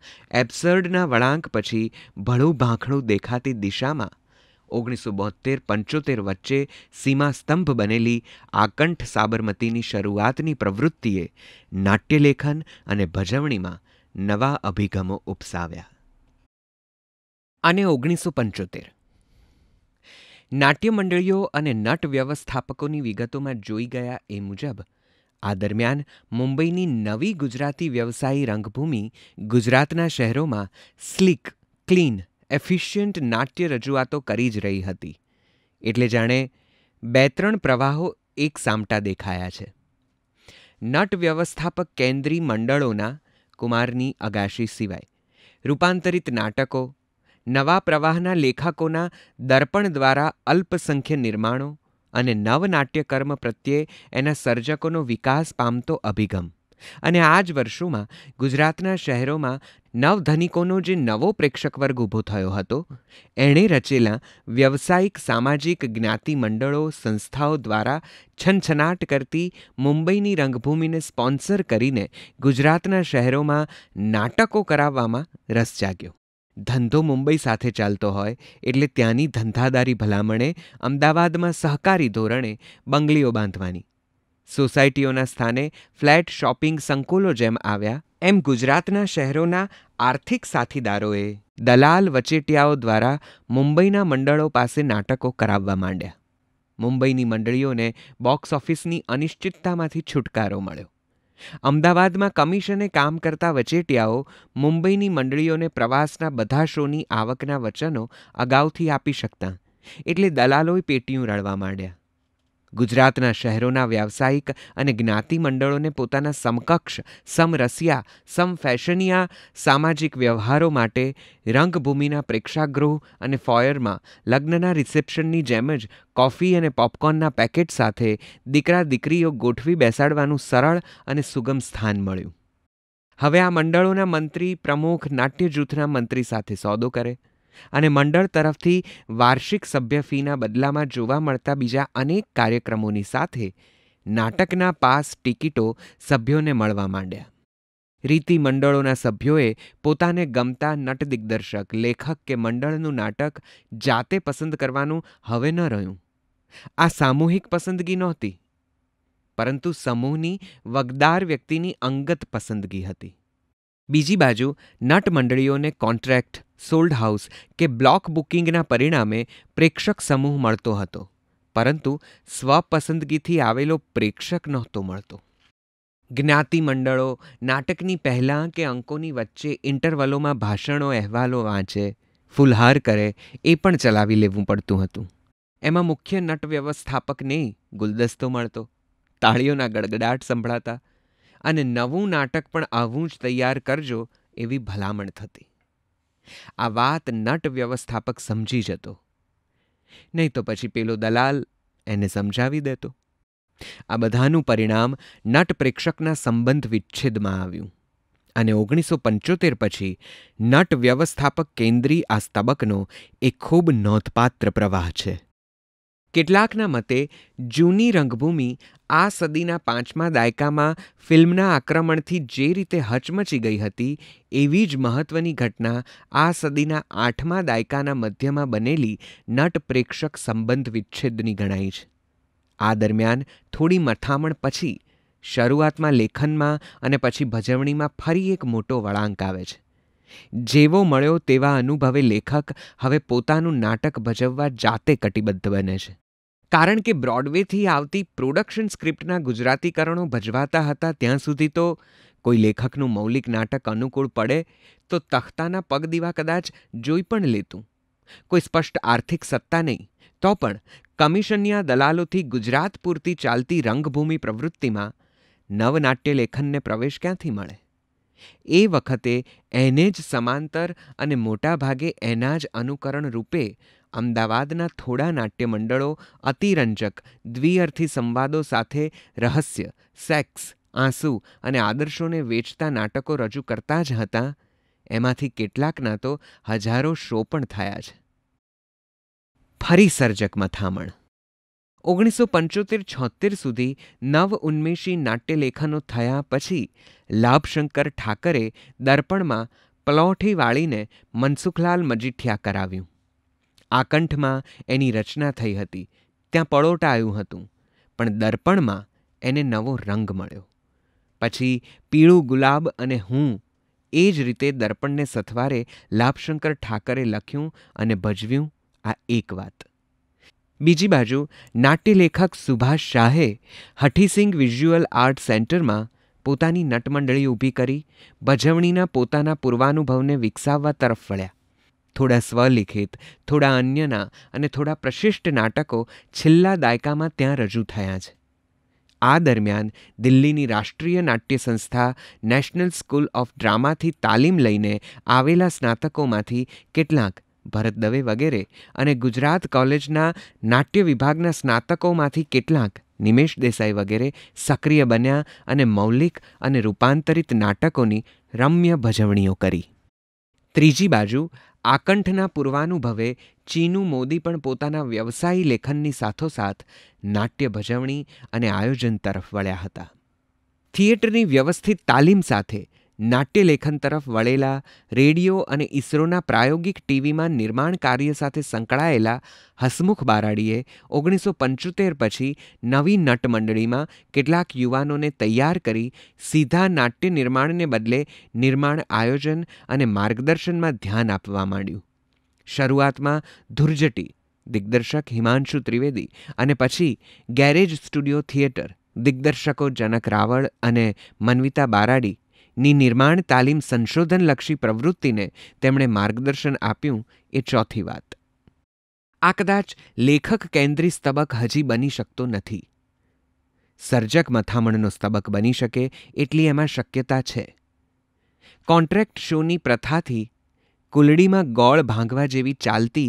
[SPEAKER 1] એબ્સર્ડના વળાંક પછી ભળું ભાંખણું દેખાતી દિશામાં ઓગણીસો બોતેર પંચોતેર વચ્ચે સીમાસ્તંભ બનેલી આકંઠ સાબરમતીની શરૂઆતની પ્રવૃત્તિએ નાટ્યલેખન અને ભજવણીમાં નવા અભિગમો ઉપસાવ્યા અને ઓગણીસો પંચોતેર નાટ્ય મંડળીઓ અને નટ વ્યવસ્થાપકોની વિગતોમાં જોઈ ગયા એ મુજબ આ દરમિયાન મુંબઈની નવી ગુજરાતી વ્યવસાયી રંગભૂમિ ગુજરાતના શહેરોમાં સ્લીક ક્લીન એફિશિયન્ટ નાટ્ય રજૂઆતો કરી જ રહી હતી એટલે જાણે બે ત્રણ પ્રવાહો એક સામટા દેખાયા છે નટ વ્યવસ્થાપક કેન્દ્રી મંડળોના કુમારની અગાશી સિવાય રૂપાંતરિત નાટકો નવા પ્રવાહના લેખકોના દર્પણ દ્વારા અલ્પસંખ્ય નિર્માણો અને નવનાટ્યકર્મ પ્રત્યે એના સર્જકોનો વિકાસ પામતો અભિગમ અને આ જ વર્ષોમાં ગુજરાતના શહેરોમાં નવધનિકોનો જે નવો પ્રેક્ષક વર્ગ ઊભો થયો હતો એણે રચેલા વ્યવસાયિક સામાજિક જ્ઞાતિ મંડળો સંસ્થાઓ દ્વારા છનછનાટ કરતી મુંબઈની રંગભૂમિને સ્પોન્સર કરીને ગુજરાતના શહેરોમાં નાટકો કરાવવામાં રસ જાગ્યો ધંધો મુંબઈ સાથે ચાલતો હોય એટલે ત્યાંની ધંધાદારી ભલામણે અમદાવાદમાં સહકારી ધોરણે બંગલીઓ બાંધવાની સોસાયટીઓના સ્થાને ફ્લેટ શોપિંગ સંકુલો જેમ આવ્યા એમ ગુજરાતના શહેરોના આર્થિક સાથીદારોએ દલાલ વચેટિયાઓ દ્વારા મુંબઈના મંડળો પાસે નાટકો કરાવવા માંડ્યા મુંબઈની મંડળીઓને બોક્સ ઓફિસની અનિશ્ચિતતામાંથી છુટકારો મળ્યો અમદાવાદમાં કમિશને કામ કરતા વચેટિયાઓ મુંબઈની મંડળીઓને પ્રવાસના બધા શોની આવકના વચનો અગાઉથી આપી શકતા એટલે દલાલોએ પેટીયું રળવા માંડ્યા ગુજરાતના શહેરોના વ્યાવસાયિક અને જ્ઞાતિ મંડળોને પોતાના સમકક્ષ સમરસિયા સમફેશનિયા સામાજિક વ્યવહારો માટે રંગભૂમિના પ્રેક્ષાગૃહ અને ફોયરમાં લગ્નના રિસેપ્શનની જેમ જ કોફી અને પોપકોર્નના પેકેટ સાથે દીકરા દીકરીઓ ગોઠવી બેસાડવાનું સરળ અને સુગમ સ્થાન મળ્યું હવે આ મંડળોના મંત્રી પ્રમુખ નાટ્ય જૂથના મંત્રી સાથે સોદો કરે અને મંડળ તરફથી વાર્ષિક સભ્ય ફીના બદલામાં જોવા મળતા બીજા અનેક કાર્યક્રમોની સાથે નાટકના પાસ ટિકિટો સભ્યોને મળવા માંડ્યા રીતિ મંડળોના સભ્યોએ પોતાને ગમતા નટ દિગ્દર્શક લેખક કે મંડળનું નાટક જાતે પસંદ કરવાનું હવે ન રહ્યું આ સામૂહિક પસંદગી નહોતી પરંતુ સમૂહની વગદાર વ્યક્તિની અંગત પસંદગી હતી બીજી બાજુ નટ મંડળીઓને કોન્ટ્રાક્ટ સોલ્ડ હાઉસ કે બ્લોક બુકિંગના પરિણામે પ્રેક્ષક સમૂહ મળતો હતો પરંતુ સ્વપસંદગીથી આવેલો પ્રેક્ષક નહોતો મળતો જ્ઞાતિ મંડળો નાટકની પહેલાં કે અંકોની વચ્ચે ઇન્ટરવલોમાં ભાષણો અહેવાલો વાંચે ફુલહાર કરે એ પણ ચલાવી લેવું પડતું હતું એમાં મુખ્ય નટ વ્યવસ્થાપક નહીં ગુલદસ્તો મળતો તાળીઓના ગડગડાટ સંભળાતા અને નવું નાટક પણ આવું જ તૈયાર કરજો એવી ભલામણ થતી આ વાત નટ વ્યવસ્થાપક સમજી જતો નહીં તો પછી પેલો દલાલ એને સમજાવી દેતો આ બધાનું પરિણામ નટ પ્રેક્ષકના સંબંધ વિચ્છેદમાં આવ્યું અને ઓગણીસો પંચોતેર પછી નટ વ્યવસ્થાપક કેન્દ્રી આ સ્તબકનો એક ખૂબ નોંધપાત્ર પ્રવાહ છે કેટલાકના મતે જૂની રંગભૂમિ આ સદીના પાંચમા દાયકામાં ફિલ્મના આક્રમણથી જે રીતે હચમચી ગઈ હતી એવી જ મહત્ત્વની ઘટના આ સદીના આઠમા દાયકાના મધ્યમાં બનેલી નટ પ્રેક્ષક સંબંધ વિચ્છેદની ગણાય છે આ દરમિયાન થોડી મથામણ પછી શરૂઆતમાં લેખનમાં અને પછી ભજવણીમાં ફરી એક મોટો વળાંક આવે છે જેવો મળ્યો તેવા અનુભવે લેખક હવે પોતાનું નાટક ભજવવા જાતે કટિબદ્ધ બને છે કારણ કે બ્રોડવેથી આવતી પ્રોડક્શન સ્ક્રિપ્ટના ગુજરાતીકરણો ભજવાતા હતા ત્યાં સુધી તો કોઈ લેખકનું મૌલિક નાટક અનુકૂળ પડે તો તખ્તાના પગદીવા કદાચ જોઈ પણ લેતું કોઈ સ્પષ્ટ આર્થિક સત્તા નહીં તો પણ કમિશનિયા દલાલોથી ગુજરાત પૂરતી ચાલતી રંગભૂમિ પ્રવૃત્તિમાં નવનાટ્ય લેખનને પ્રવેશ ક્યાંથી મળે એ વખતે એને જ સમાંતર અને મોટાભાગે એના જ અનુકરણ રૂપે અમદાવાદના થોડા નાટ્યમંડળો અતિરંજક દ્વિઅર્થી સંવાદો સાથે રહસ્ય સેક્સ આંસુ અને આદર્શોને વેચતા નાટકો રજૂ કરતા જ હતા એમાંથી કેટલાકના તો હજારો શો પણ થયા છે ફરી સર્જક મથામણ ઓગણીસો પંચોતેર છોતેર સુધી નવ ઉન્મેષી નાટ્યલેખનો થયા પછી લાભશંકર ઠાકરે દર્પણમાં પ્લોઠી વાળીને મનસુખલાલ મજીઠિયા કરાવ્યું આકંઠમાં એની રચના થઈ હતી ત્યાં આવ્યું હતું પણ દર્પણમાં એને નવો રંગ મળ્યો પછી પીળું ગુલાબ અને હું એ જ રીતે દર્પણને સથવારે લાભશંકર ઠાકરે લખ્યું અને ભજવ્યું આ એક વાત બીજી બાજુ નાટ્યલેખક સુભાષ શાહે હઠીસિંગ વિઝ્યુઅલ આર્ટ સેન્ટરમાં પોતાની નટમંડળી ઊભી કરી ભજવણીના પોતાના પૂર્વાનુભવને વિકસાવવા તરફ વળ્યા થોડા સ્વલિખિત થોડા અન્યના અને થોડા પ્રશિષ્ટ નાટકો છેલ્લા દાયકામાં ત્યાં રજૂ થયા છે આ દરમિયાન દિલ્હીની રાષ્ટ્રીય નાટ્ય સંસ્થા નેશનલ સ્કૂલ ઓફ ડ્રામાથી તાલીમ લઈને આવેલા સ્નાતકોમાંથી કેટલાક ભરત દવે વગેરે અને ગુજરાત કોલેજના નાટ્ય વિભાગના સ્નાતકોમાંથી કેટલાક નિમેશ દેસાઈ વગેરે સક્રિય બન્યા અને મૌલિક અને રૂપાંતરિત નાટકોની રમ્ય ભજવણીઓ કરી ત્રીજી બાજુ આકંઠના પૂર્વાનુભવે ચીનુ મોદી પણ પોતાના વ્યવસાયી લેખનની સાથોસાથ નાટ્ય ભજવણી અને આયોજન તરફ વળ્યા હતા થિયેટરની વ્યવસ્થિત તાલીમ સાથે નાટ્યલેખન તરફ વળેલા રેડિયો અને ઇસરોના પ્રાયોગિક ટીવીમાં નિર્માણ કાર્ય સાથે સંકળાયેલા હસમુખ બારાડીએ ઓગણીસો પંચોતેર પછી નવી નટમંડળીમાં કેટલાક યુવાનોને તૈયાર કરી સીધા નાટ્ય નિર્માણને બદલે નિર્માણ આયોજન અને માર્ગદર્શનમાં ધ્યાન આપવા માંડ્યું શરૂઆતમાં ધુર્જટી દિગ્દર્શક હિમાંશુ ત્રિવેદી અને પછી ગેરેજ સ્ટુડિયો થિયેટર દિગ્દર્શકો જનક રાવળ અને મનવિતા બારાડી ની નિર્માણ તાલીમ સંશોધનલક્ષી પ્રવૃત્તિને તેમણે માર્ગદર્શન આપ્યું એ ચોથી વાત આ કદાચ લેખક કેન્દ્રી સ્તબક હજી બની શકતો નથી સર્જક મથામણનો સ્તબક બની શકે એટલી એમાં શક્યતા છે કોન્ટ્રેક્ટ શોની પ્રથાથી કુલડીમાં ગોળ ભાંગવા જેવી ચાલતી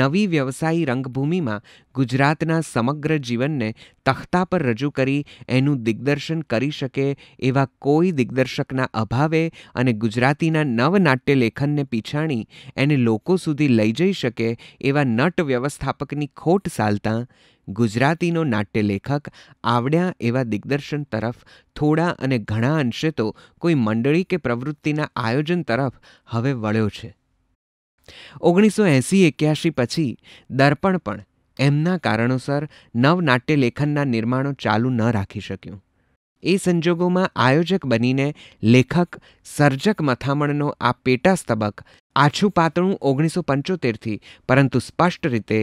[SPEAKER 1] નવી વ્યવસાયી રંગભૂમિમાં ગુજરાતના સમગ્ર જીવનને તખ્તા પર રજૂ કરી એનું દિગ્દર્શન કરી શકે એવા કોઈ દિગ્દર્શકના અભાવે અને ગુજરાતીના નવનાટ્ય લેખનને પીછાણી એને લોકો સુધી લઈ જઈ શકે એવા નટ વ્યવસ્થાપકની ખોટ સાલતાં ગુજરાતીનો નાટ્ય લેખક આવડ્યા એવા દિગ્દર્શન તરફ થોડા અને ઘણા અંશે તો કોઈ મંડળી કે પ્રવૃત્તિના આયોજન તરફ હવે વળ્યો છે ઓગણીસો એંસી એક્યાસી પછી દર્પણ પણ એમના કારણોસર નવનાટ્ય લેખનના નિર્માણો ચાલુ ન રાખી શક્યું એ સંજોગોમાં આયોજક બનીને લેખક સર્જક મથામણનો આ પેટા સ્તબક આછું પાતળું ઓગણીસો પંચોતેરથી પરંતુ સ્પષ્ટ રીતે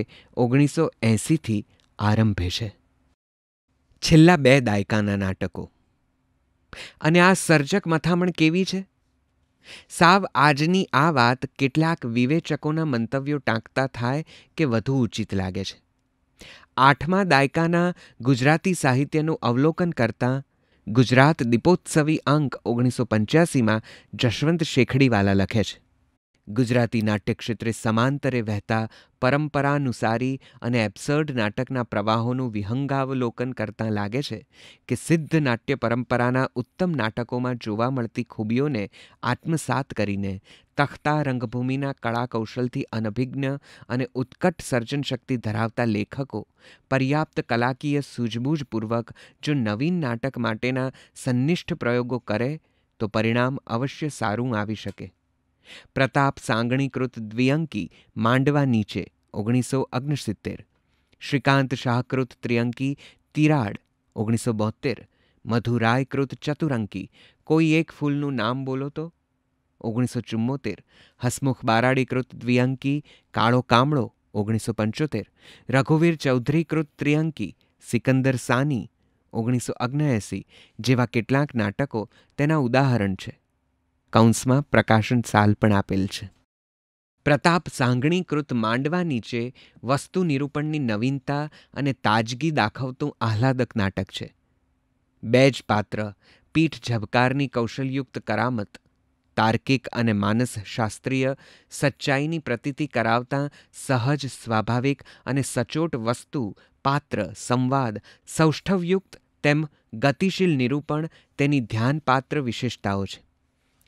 [SPEAKER 1] ઓગણીસો એંસીથી આરંભે છે છેલ્લા બે દાયકાના નાટકો અને આ સર્જક મથામણ કેવી છે સાવ આજની આ વાત કેટલાક વિવેચકોના મંતવ્યો ટાંકતા થાય કે વધુ ઉચિત લાગે છે આઠમા દાયકાના ગુજરાતી સાહિત્યનું અવલોકન કરતાં ગુજરાત દીપોત્સવી અંક ઓગણીસો પંચ્યાસીમાં જશવંત શેખડીવાલા લખે છે ગુજરાતી નાટ્ય ક્ષેત્રે સમાંતરે વહેતા પરંપરાનુસારી અને એબ્સર્ડ નાટકના પ્રવાહોનું વિહંગાવલોકન કરતાં લાગે છે કે સિદ્ધ નાટ્ય પરંપરાના ઉત્તમ નાટકોમાં જોવા મળતી ખૂબીઓને આત્મસાત કરીને તખતા રંગભૂમિના કળા કૌશલથી અનભિજ્ઞ અને ઉત્કટ સર્જનશક્તિ ધરાવતા લેખકો પર્યાપ્ત કલાકીય સૂઝબૂઝપૂર્વક જો નવીન નાટક માટેના સન્નિષ્ઠ પ્રયોગો કરે તો પરિણામ અવશ્ય સારું આવી શકે પ્રતાપ સાંગણીકૃત દ્વિઅંકી માંડવા નીચે ઓગણીસો ઓગણસિત્તેર શ્રીકાંત શાહકૃત ત્રિઅંકી તિરાડ ઓગણીસો બોતેર મધુરાયકૃત ચતુરંકી કોઈ એક ફૂલનું નામ બોલો તો ઓગણીસો ચુમ્મોતેર હસમુખ બારાડીકૃત દ્વિઅંકી કાળો કામળો ઓગણીસો પંચોતેર રઘુવીર ચૌધરીકૃત ત્રિઅંકી સિકંદર સાની ઓગણીસો ઓગણએંસી જેવા કેટલાંક નાટકો તેના ઉદાહરણ છે કૌંસમાં પ્રકાશન સાલ પણ આપેલ છે પ્રતાપ સાંગણીકૃત માંડવા નીચે વસ્તુ નિરૂપણની નવીનતા અને તાજગી દાખવતું આહલાદક નાટક છે બે જ પાત્ર પીઠ ઝબકારની કૌશલયુક્ત કરામત તાર્કિક અને માનસશાસ્ત્રીય સચ્ચાઈની પ્રતીતિ કરાવતા સહજ સ્વાભાવિક અને સચોટ વસ્તુ પાત્ર સંવાદ સૌષ્ઠવયુક્ત તેમ ગતિશીલ નિરૂપણ તેની ધ્યાનપાત્ર વિશેષતાઓ છે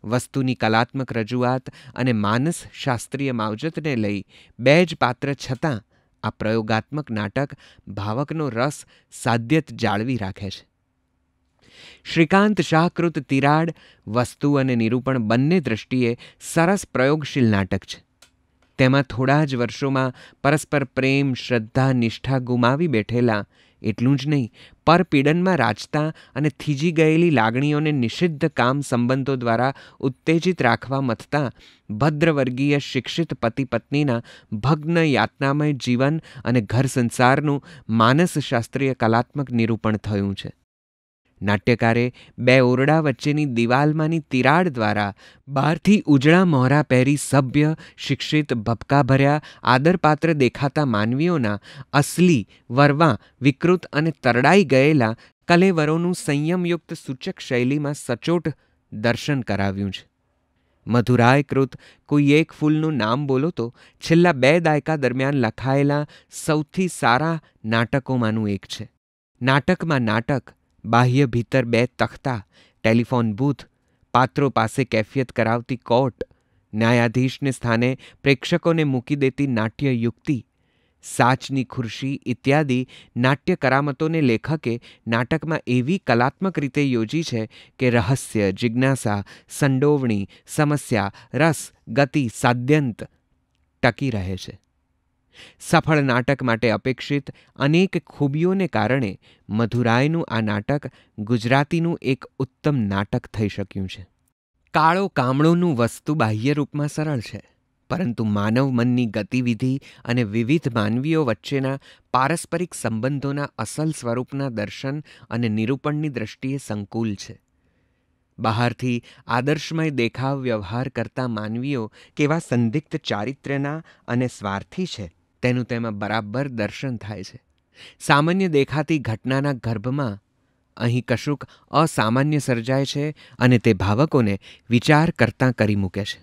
[SPEAKER 1] વસ્તુની કલાત્મક રજૂઆત અને માનસ શાસ્ત્રીય માવજતને લઈ બે જ પાત્ર છતાં આ પ્રયોગાત્મક નાટક ભાવકનો રસ સાધ્યત જાળવી રાખે છે શ્રીકાંત શાહકૃત તિરાડ વસ્તુ અને નિરૂપણ બંને દ્રષ્ટિએ સરસ પ્રયોગશીલ નાટક છે તેમાં થોડા જ વર્ષોમાં પરસ્પર પ્રેમ શ્રદ્ધા નિષ્ઠા ગુમાવી બેઠેલા એટલું જ નહીં પર પીડનમાં રાચતા અને થીજી ગયેલી લાગણીઓને નિષિદ્ધ કામ સંબંધો દ્વારા ઉત્તેજિત રાખવા મથતા ભદ્રવર્ગીય શિક્ષિત પતિ પત્નીના ભગ્ન યાતનામય જીવન અને ઘર સંસારનું માનસશાસ્ત્રીય કલાત્મક નિરૂપણ થયું છે નાટ્યકારે બે ઓરડા વચ્ચેની દિવાલમાંની તિરાડ દ્વારા બહારથી ઉજળા મોહરા પહેરી સભ્ય શિક્ષિત ભપકાભર્યા આદરપાત્ર દેખાતા માનવીઓના અસલી વરવા વિકૃત અને તરડાઈ ગયેલા કલેવરોનું સંયમયુક્ત સૂચક શૈલીમાં સચોટ દર્શન કરાવ્યું છે મધુરાય કૃત કોઈ એક ફૂલનું નામ બોલો તો છેલ્લા બે દાયકા દરમિયાન લખાયેલા સૌથી સારા નાટકોમાંનું એક છે નાટકમાં નાટક બાહ્ય ભીતર બે તખ્તા ટેલિફોન બૂથ પાત્રો પાસે કેફિયત કરાવતી કોર્ટ ન્યાયાધીશને સ્થાને પ્રેક્ષકોને મૂકી દેતી નાટ્ય યુક્તિ સાચની ખુરશી ઇત્યાદિ નાટ્ય કરામતોને લેખકે નાટકમાં એવી કલાત્મક રીતે યોજી છે કે રહસ્ય જિજ્ઞાસા સંડોવણી સમસ્યા રસ ગતિ સાદ્યંત ટકી રહે છે સફળ નાટક માટે અપેક્ષિત અનેક ખૂબીઓને કારણે મધુરાયનું આ નાટક ગુજરાતીનું એક ઉત્તમ નાટક થઈ શક્યું છે કાળો કામળોનું વસ્તુ બાહ્ય રૂપમાં સરળ છે પરંતુ માનવ મનની ગતિવિધિ અને વિવિધ માનવીઓ વચ્ચેના પારસ્પરિક સંબંધોના અસલ સ્વરૂપના દર્શન અને નિરૂપણની દ્રષ્ટિએ સંકુલ છે બહારથી આદર્શમય દેખાવ વ્યવહાર કરતા માનવીઓ કેવા સંદિગ્ધ ચારિત્ર્યના અને સ્વાર્થી છે તેનું તેમાં બરાબર દર્શન થાય છે સામાન્ય દેખાતી ઘટનાના ગર્ભમાં અહીં કશુંક અસામાન્ય સર્જાય છે અને તે ભાવકોને વિચાર કરતાં કરી મૂકે છે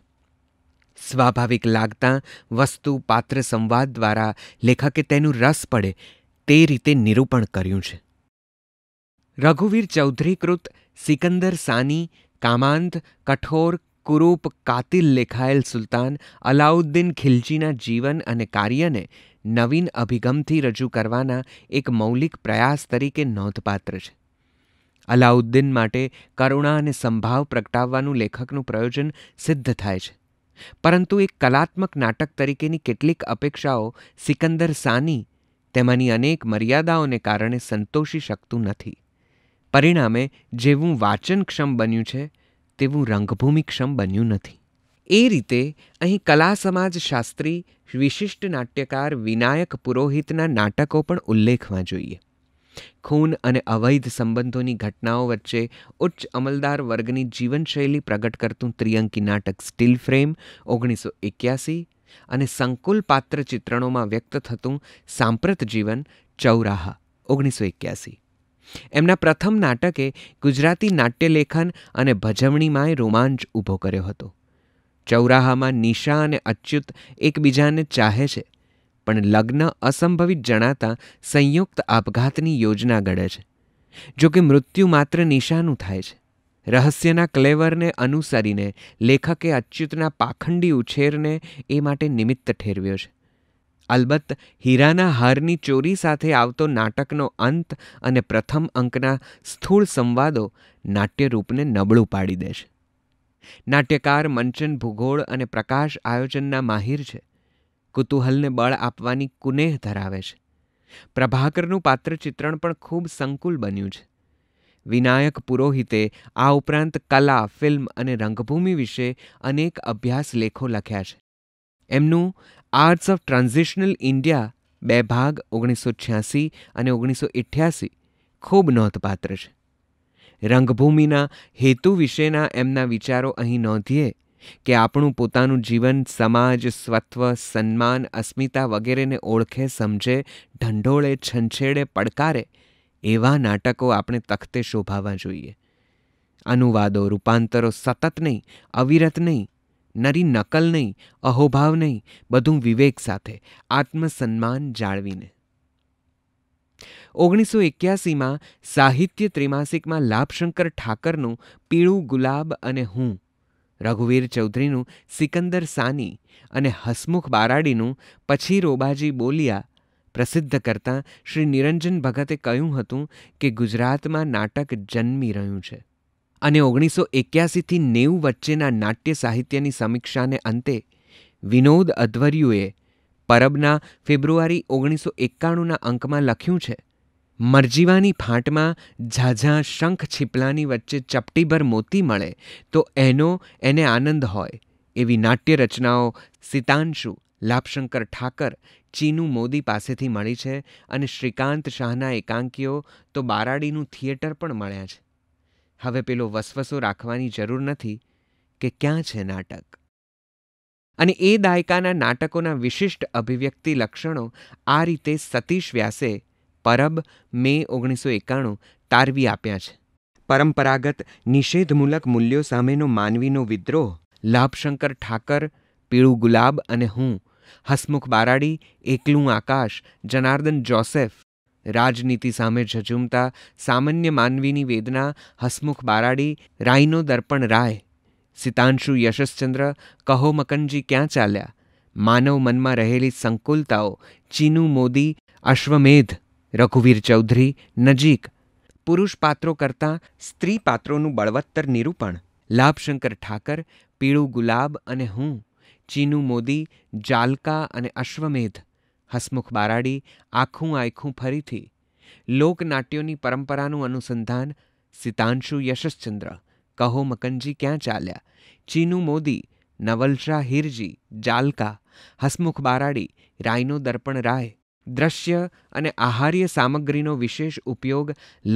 [SPEAKER 1] સ્વાભાવિક લાગતા વસ્તુ પાત્ર સંવાદ દ્વારા લેખકે તેનું રસ પડે તે રીતે નિરૂપણ કર્યું છે રઘુવીર ચૌધરી કૃત સિકંદર સાની કામાંત કઠોર કુરૂપ કાતિલ લેખાયેલ સુલતાન અલાઉદ્દીન ખિલજીના જીવન અને કાર્યને નવીન અભિગમથી રજૂ કરવાના એક મૌલિક પ્રયાસ તરીકે નોંધપાત્ર છે અલાઉદ્દીન માટે કરુણા અને સંભાવ પ્રગટાવવાનું લેખકનું પ્રયોજન સિદ્ધ થાય છે પરંતુ એક કલાત્મક નાટક તરીકેની કેટલીક અપેક્ષાઓ સિકંદર સાની તેમાંની અનેક મર્યાદાઓને કારણે સંતોષી શકતું નથી પરિણામે જેવું વાંચનક્ષમ બન્યું છે તેવું રંગભૂમિક્ષમ બન્યું નથી એ રીતે અહીં કલા સમાજ શાસ્ત્રી વિશિષ્ટ નાટ્યકાર વિનાયક પુરોહિતના નાટકો પણ ઉલ્લેખવા જોઈએ ખૂન અને અવૈધ સંબંધોની ઘટનાઓ વચ્ચે ઉચ્ચ અમલદાર વર્ગની જીવનશૈલી પ્રગટ કરતું ત્રિયંકી નાટક સ્ટીલ ફ્રેમ ઓગણીસો એક્યાસી અને સંકુલ પાત્ર ચિત્રણોમાં વ્યક્ત થતું સાંપ્રત જીવન ચૌરાહા ઓગણીસો એક્યાસી એમના પ્રથમ નાટકે ગુજરાતી નાટ્યલેખન અને ભજવણીમાંય રોમાંચ ઊભો કર્યો હતો ચૌરાહામાં નિશા અને અચ્યુત એકબીજાને ચાહે છે પણ લગ્ન અસંભવિત જણાતા સંયુક્ત આપઘાતની યોજના ઘડે છે જો કે મૃત્યુ માત્ર નિશાનું થાય છે રહસ્યના ક્લેવરને અનુસરીને લેખકે અચ્યુતના પાખંડી ઉછેરને એ માટે નિમિત્ત ઠેરવ્યો છે અલબત્ત હીરાના હારની ચોરી સાથે આવતો નાટકનો અંત અને પ્રથમ અંકના સ્થૂળ સંવાદો નાટ્યરૂપને નબળું પાડી દે છે નાટ્યકાર મંચન ભૂગોળ અને પ્રકાશ આયોજનના માહિર છે કુતૂહલને બળ આપવાની કુનેહ ધરાવે છે પ્રભાકરનું પાત્ર ચિત્રણ પણ ખૂબ સંકુલ બન્યું છે વિનાયક પુરોહિતે આ ઉપરાંત કલા ફિલ્મ અને રંગભૂમિ વિશે અનેક અભ્યાસ લેખો લખ્યા છે એમનું આર્ટ્સ ઓફ ટ્રાન્ઝિશનલ ઇન્ડિયા બે ભાગ ઓગણીસો છ્યાસી અને ઓગણીસો ઇઠ્યાસી ખૂબ નોંધપાત્ર છે રંગભૂમિના હેતુ વિશેના એમના વિચારો અહીં નોંધીએ કે આપણું પોતાનું જીવન સમાજ સ્વત્વ સન્માન અસ્મિતા વગેરેને ઓળખે સમજે ઢંઢોળે છંછેડે પડકારે એવા નાટકો આપણે તખતે શોભાવા જોઈએ અનુવાદો રૂપાંતરો સતત નહીં અવિરત નહીં નરી નકલ નહીં અહોભાવ નહીં બધું વિવેક સાથે આત્મસન્માન જાળવીને ઓગણીસો એક્યાસીમાં સાહિત્ય ત્રિમાસિકમાં લાભશંકર ઠાકરનું પીળું ગુલાબ અને હું રઘુવીર ચૌધરીનું સિકંદર સાની અને હસમુખ બારાડીનું પછી રોબાજી બોલિયા પ્રસિદ્ધ કરતાં શ્રી નિરંજન ભગતે કહ્યું હતું કે ગુજરાતમાં નાટક જન્મી રહ્યું છે અને ઓગણીસો એક્યાસીથી નેવું વચ્ચેના નાટ્ય સાહિત્યની સમીક્ષાને અંતે વિનોદ અધ્વર્યુએ પરબના ફેબ્રુઆરી ઓગણીસો એકાણુંના અંકમાં લખ્યું છે મરજીવાની ફાંટમાં ઝાઝા શંખ છીપલાની વચ્ચે ચપટીભર મોતી મળે તો એનો એને આનંદ હોય એવી નાટ્ય રચનાઓ સિતાંશુ લાભશંકર ઠાકર ચીનુ મોદી પાસેથી મળી છે અને શ્રીકાંત શાહના એકાંકીઓ તો બારાડીનું થિયેટર પણ મળ્યા છે હવે પેલો વસવસો રાખવાની જરૂર નથી કે ક્યાં છે નાટક અને એ દાયકાના નાટકોના વિશિષ્ટ અભિવ્યક્તિ લક્ષણો આ રીતે સતીશ વ્યાસે પરબ મે ઓગણીસો એકાણું તારવી આપ્યા છે પરંપરાગત નિષેધમૂલક મૂલ્યો સામેનો માનવીનો વિદ્રોહ લાભશંકર ઠાકર પીળું ગુલાબ અને હું હસમુખ બારાડી એકલું આકાશ જનાર્દન જોસેફ રાજનીતિ સામે ઝઝૂમતા સામાન્ય માનવીની વેદના હસમુખ બારાડી રાયનો દર્પણ રાય સિતાંશુ યશશ્ચંદ્ર કહો મકનજી ક્યાં ચાલ્યા માનવ મનમાં રહેલી સંકુલતાઓ ચીનુ મોદી અશ્વમેધ રઘુવીર ચૌધરી નજીક પુરુષ પાત્રો કરતાં સ્ત્રી પાત્રોનું બળવત્તર નિરૂપણ લાભશંકર ઠાકર પીળું ગુલાબ અને હું ચીનુ મોદી જાલકા અને અશ્વમેધ હસમુખ બારાડી આખું આખું ફરીથી લોકનાટ્યોની પરંપરાનું અનુસંધાન સિતાંશુ યશશ્ચંદ્ર કહો મકનજી ક્યાં ચાલ્યા ચીનુ મોદી નવલશા હિરજી જાલકા હસમુખ બારાડી રાયનો દર્પણ રાય દ્રશ્ય અને આહાર્ય સામગ્રીનો વિશેષ ઉપયોગ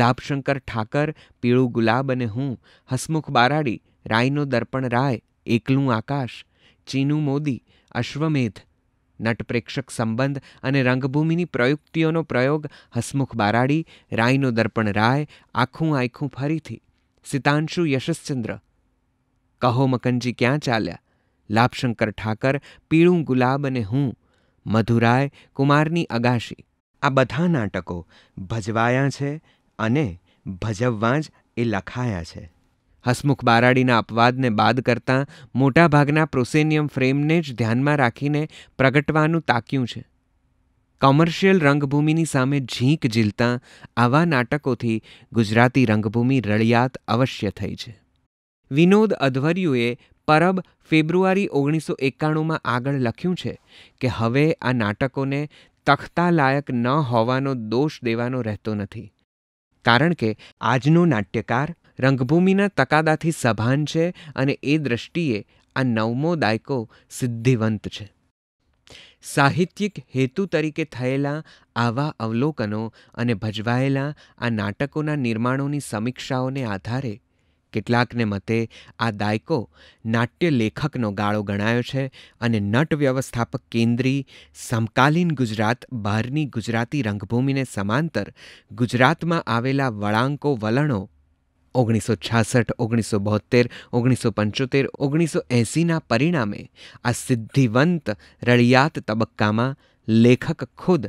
[SPEAKER 1] લાભશંકર ઠાકર પીળું ગુલાબ અને હું હસમુખ બારાડી રાયનો દર્પણ રાય એકલું આકાશ ચીનુ મોદી અશ્વમેધ નટપ્રેક્ષક સંબંધ અને રંગભૂમિની પ્રયુક્તિઓનો પ્રયોગ હસમુખ બારાડી રાયનો દર્પણ રાય આખું આખું ફરીથી સિતાંશુ યશશ્ચંદ્ર કહો મકંજી ક્યાં ચાલ્યા લાભશંકર ઠાકર પીળું ગુલાબ અને હું મધુરાય કુમારની અગાશી આ બધા નાટકો ભજવાયા છે અને ભજવવા જ એ લખાયા છે હસમુખ બારાડીના અપવાદને બાદ કરતાં મોટાભાગના પ્રોસેનિયમ ફ્રેમને જ ધ્યાનમાં રાખીને પ્રગટવાનું તાક્યું છે કોમર્શિયલ રંગભૂમિની સામે ઝીંક ઝીલતાં આવા નાટકોથી ગુજરાતી રંગભૂમિ રળિયાત અવશ્ય થઈ છે વિનોદ અધવર્યુએ પરબ ફેબ્રુઆરી ઓગણીસો એકાણુંમાં આગળ લખ્યું છે કે હવે આ નાટકોને તખતાલાયક ન હોવાનો દોષ દેવાનો રહેતો નથી કારણ કે આજનો નાટ્યકાર રંગભૂમિના તકાદાથી સભાન છે અને એ દ્રષ્ટિએ આ નવમો દાયકો સિદ્ધિવંત છે સાહિત્યિક હેતુ તરીકે થયેલા આવા અવલોકનો અને ભજવાયેલા આ નાટકોના નિર્માણોની સમીક્ષાઓને આધારે કેટલાકને મતે આ દાયકો નાટ્ય લેખકનો ગાળો ગણાયો છે અને નટ વ્યવસ્થાપક કેન્દ્રી સમકાલીન ગુજરાત બહારની ગુજરાતી રંગભૂમિને સમાંતર ગુજરાતમાં આવેલા વળાંકો વલણો ઓગણીસો છાસઠ ઓગણીસો બોતેર ઓગણીસો પંચોતેર ઓગણીસો એંસીના પરિણામે આ સિદ્ધિવંત રળિયાત તબક્કામાં લેખક ખુદ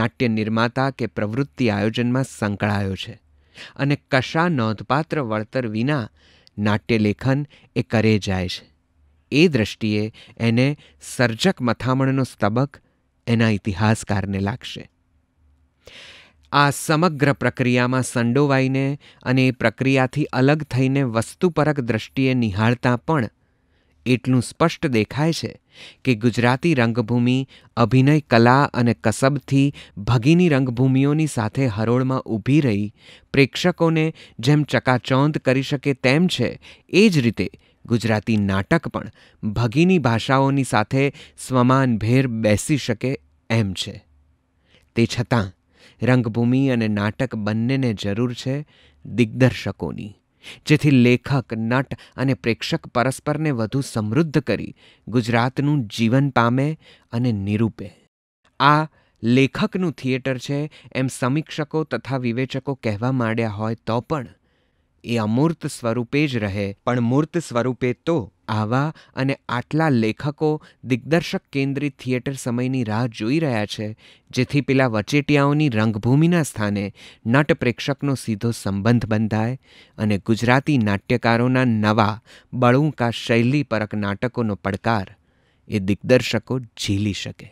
[SPEAKER 1] નાટ્ય નિર્માતા કે પ્રવૃત્તિ આયોજનમાં સંકળાયો છે અને કશા નોંધપાત્ર વળતર વિના નાટ્યલેખન એ કરે જાય છે એ દ્રષ્ટિએ એને સર્જક મથામણનો સ્તબક એના ઇતિહાસકારને લાગશે આ સમગ્ર પ્રક્રિયામાં સંડોવાઈને અને એ પ્રક્રિયાથી અલગ થઈને વસ્તુપરક દ્રષ્ટિએ નિહાળતા પણ એટલું સ્પષ્ટ દેખાય છે કે ગુજરાતી રંગભૂમિ અભિનય કલા અને કસબથી ભગીની રંગભૂમિઓની સાથે હરોળમાં ઊભી રહી પ્રેક્ષકોને જેમ ચકાચોંધ કરી શકે તેમ છે એ જ રીતે ગુજરાતી નાટક પણ ભગીની ભાષાઓની સાથે સ્વમાનભેર બેસી શકે એમ છે તે છતાં રંગભૂમિ અને નાટક બંનેને જરૂર છે દિગ્દર્શકોની જેથી લેખક નટ અને પ્રેક્ષક પરસ્પરને વધુ સમૃદ્ધ કરી ગુજરાતનું જીવન પામે અને નિરૂપે આ લેખકનું થિયેટર છે એમ સમીક્ષકો તથા વિવેચકો કહેવા માંડ્યા હોય તો પણ એ અમૂર્ત સ્વરૂપે જ રહે પણ મૂર્ત સ્વરૂપે તો આવા અને આટલા લેખકો દિગ્દર્શક કેન્દ્રિત થિયેટર સમયની રાહ જોઈ રહ્યા છે જેથી પેલા વચેટિયાઓની રંગભૂમિના સ્થાને નટ પ્રેક્ષકનો સીધો સંબંધ બંધાય અને ગુજરાતી નાટ્યકારોના નવા બળુંકા શૈલી પરક નાટકોનો પડકાર એ દિગ્દર્શકો ઝીલી શકે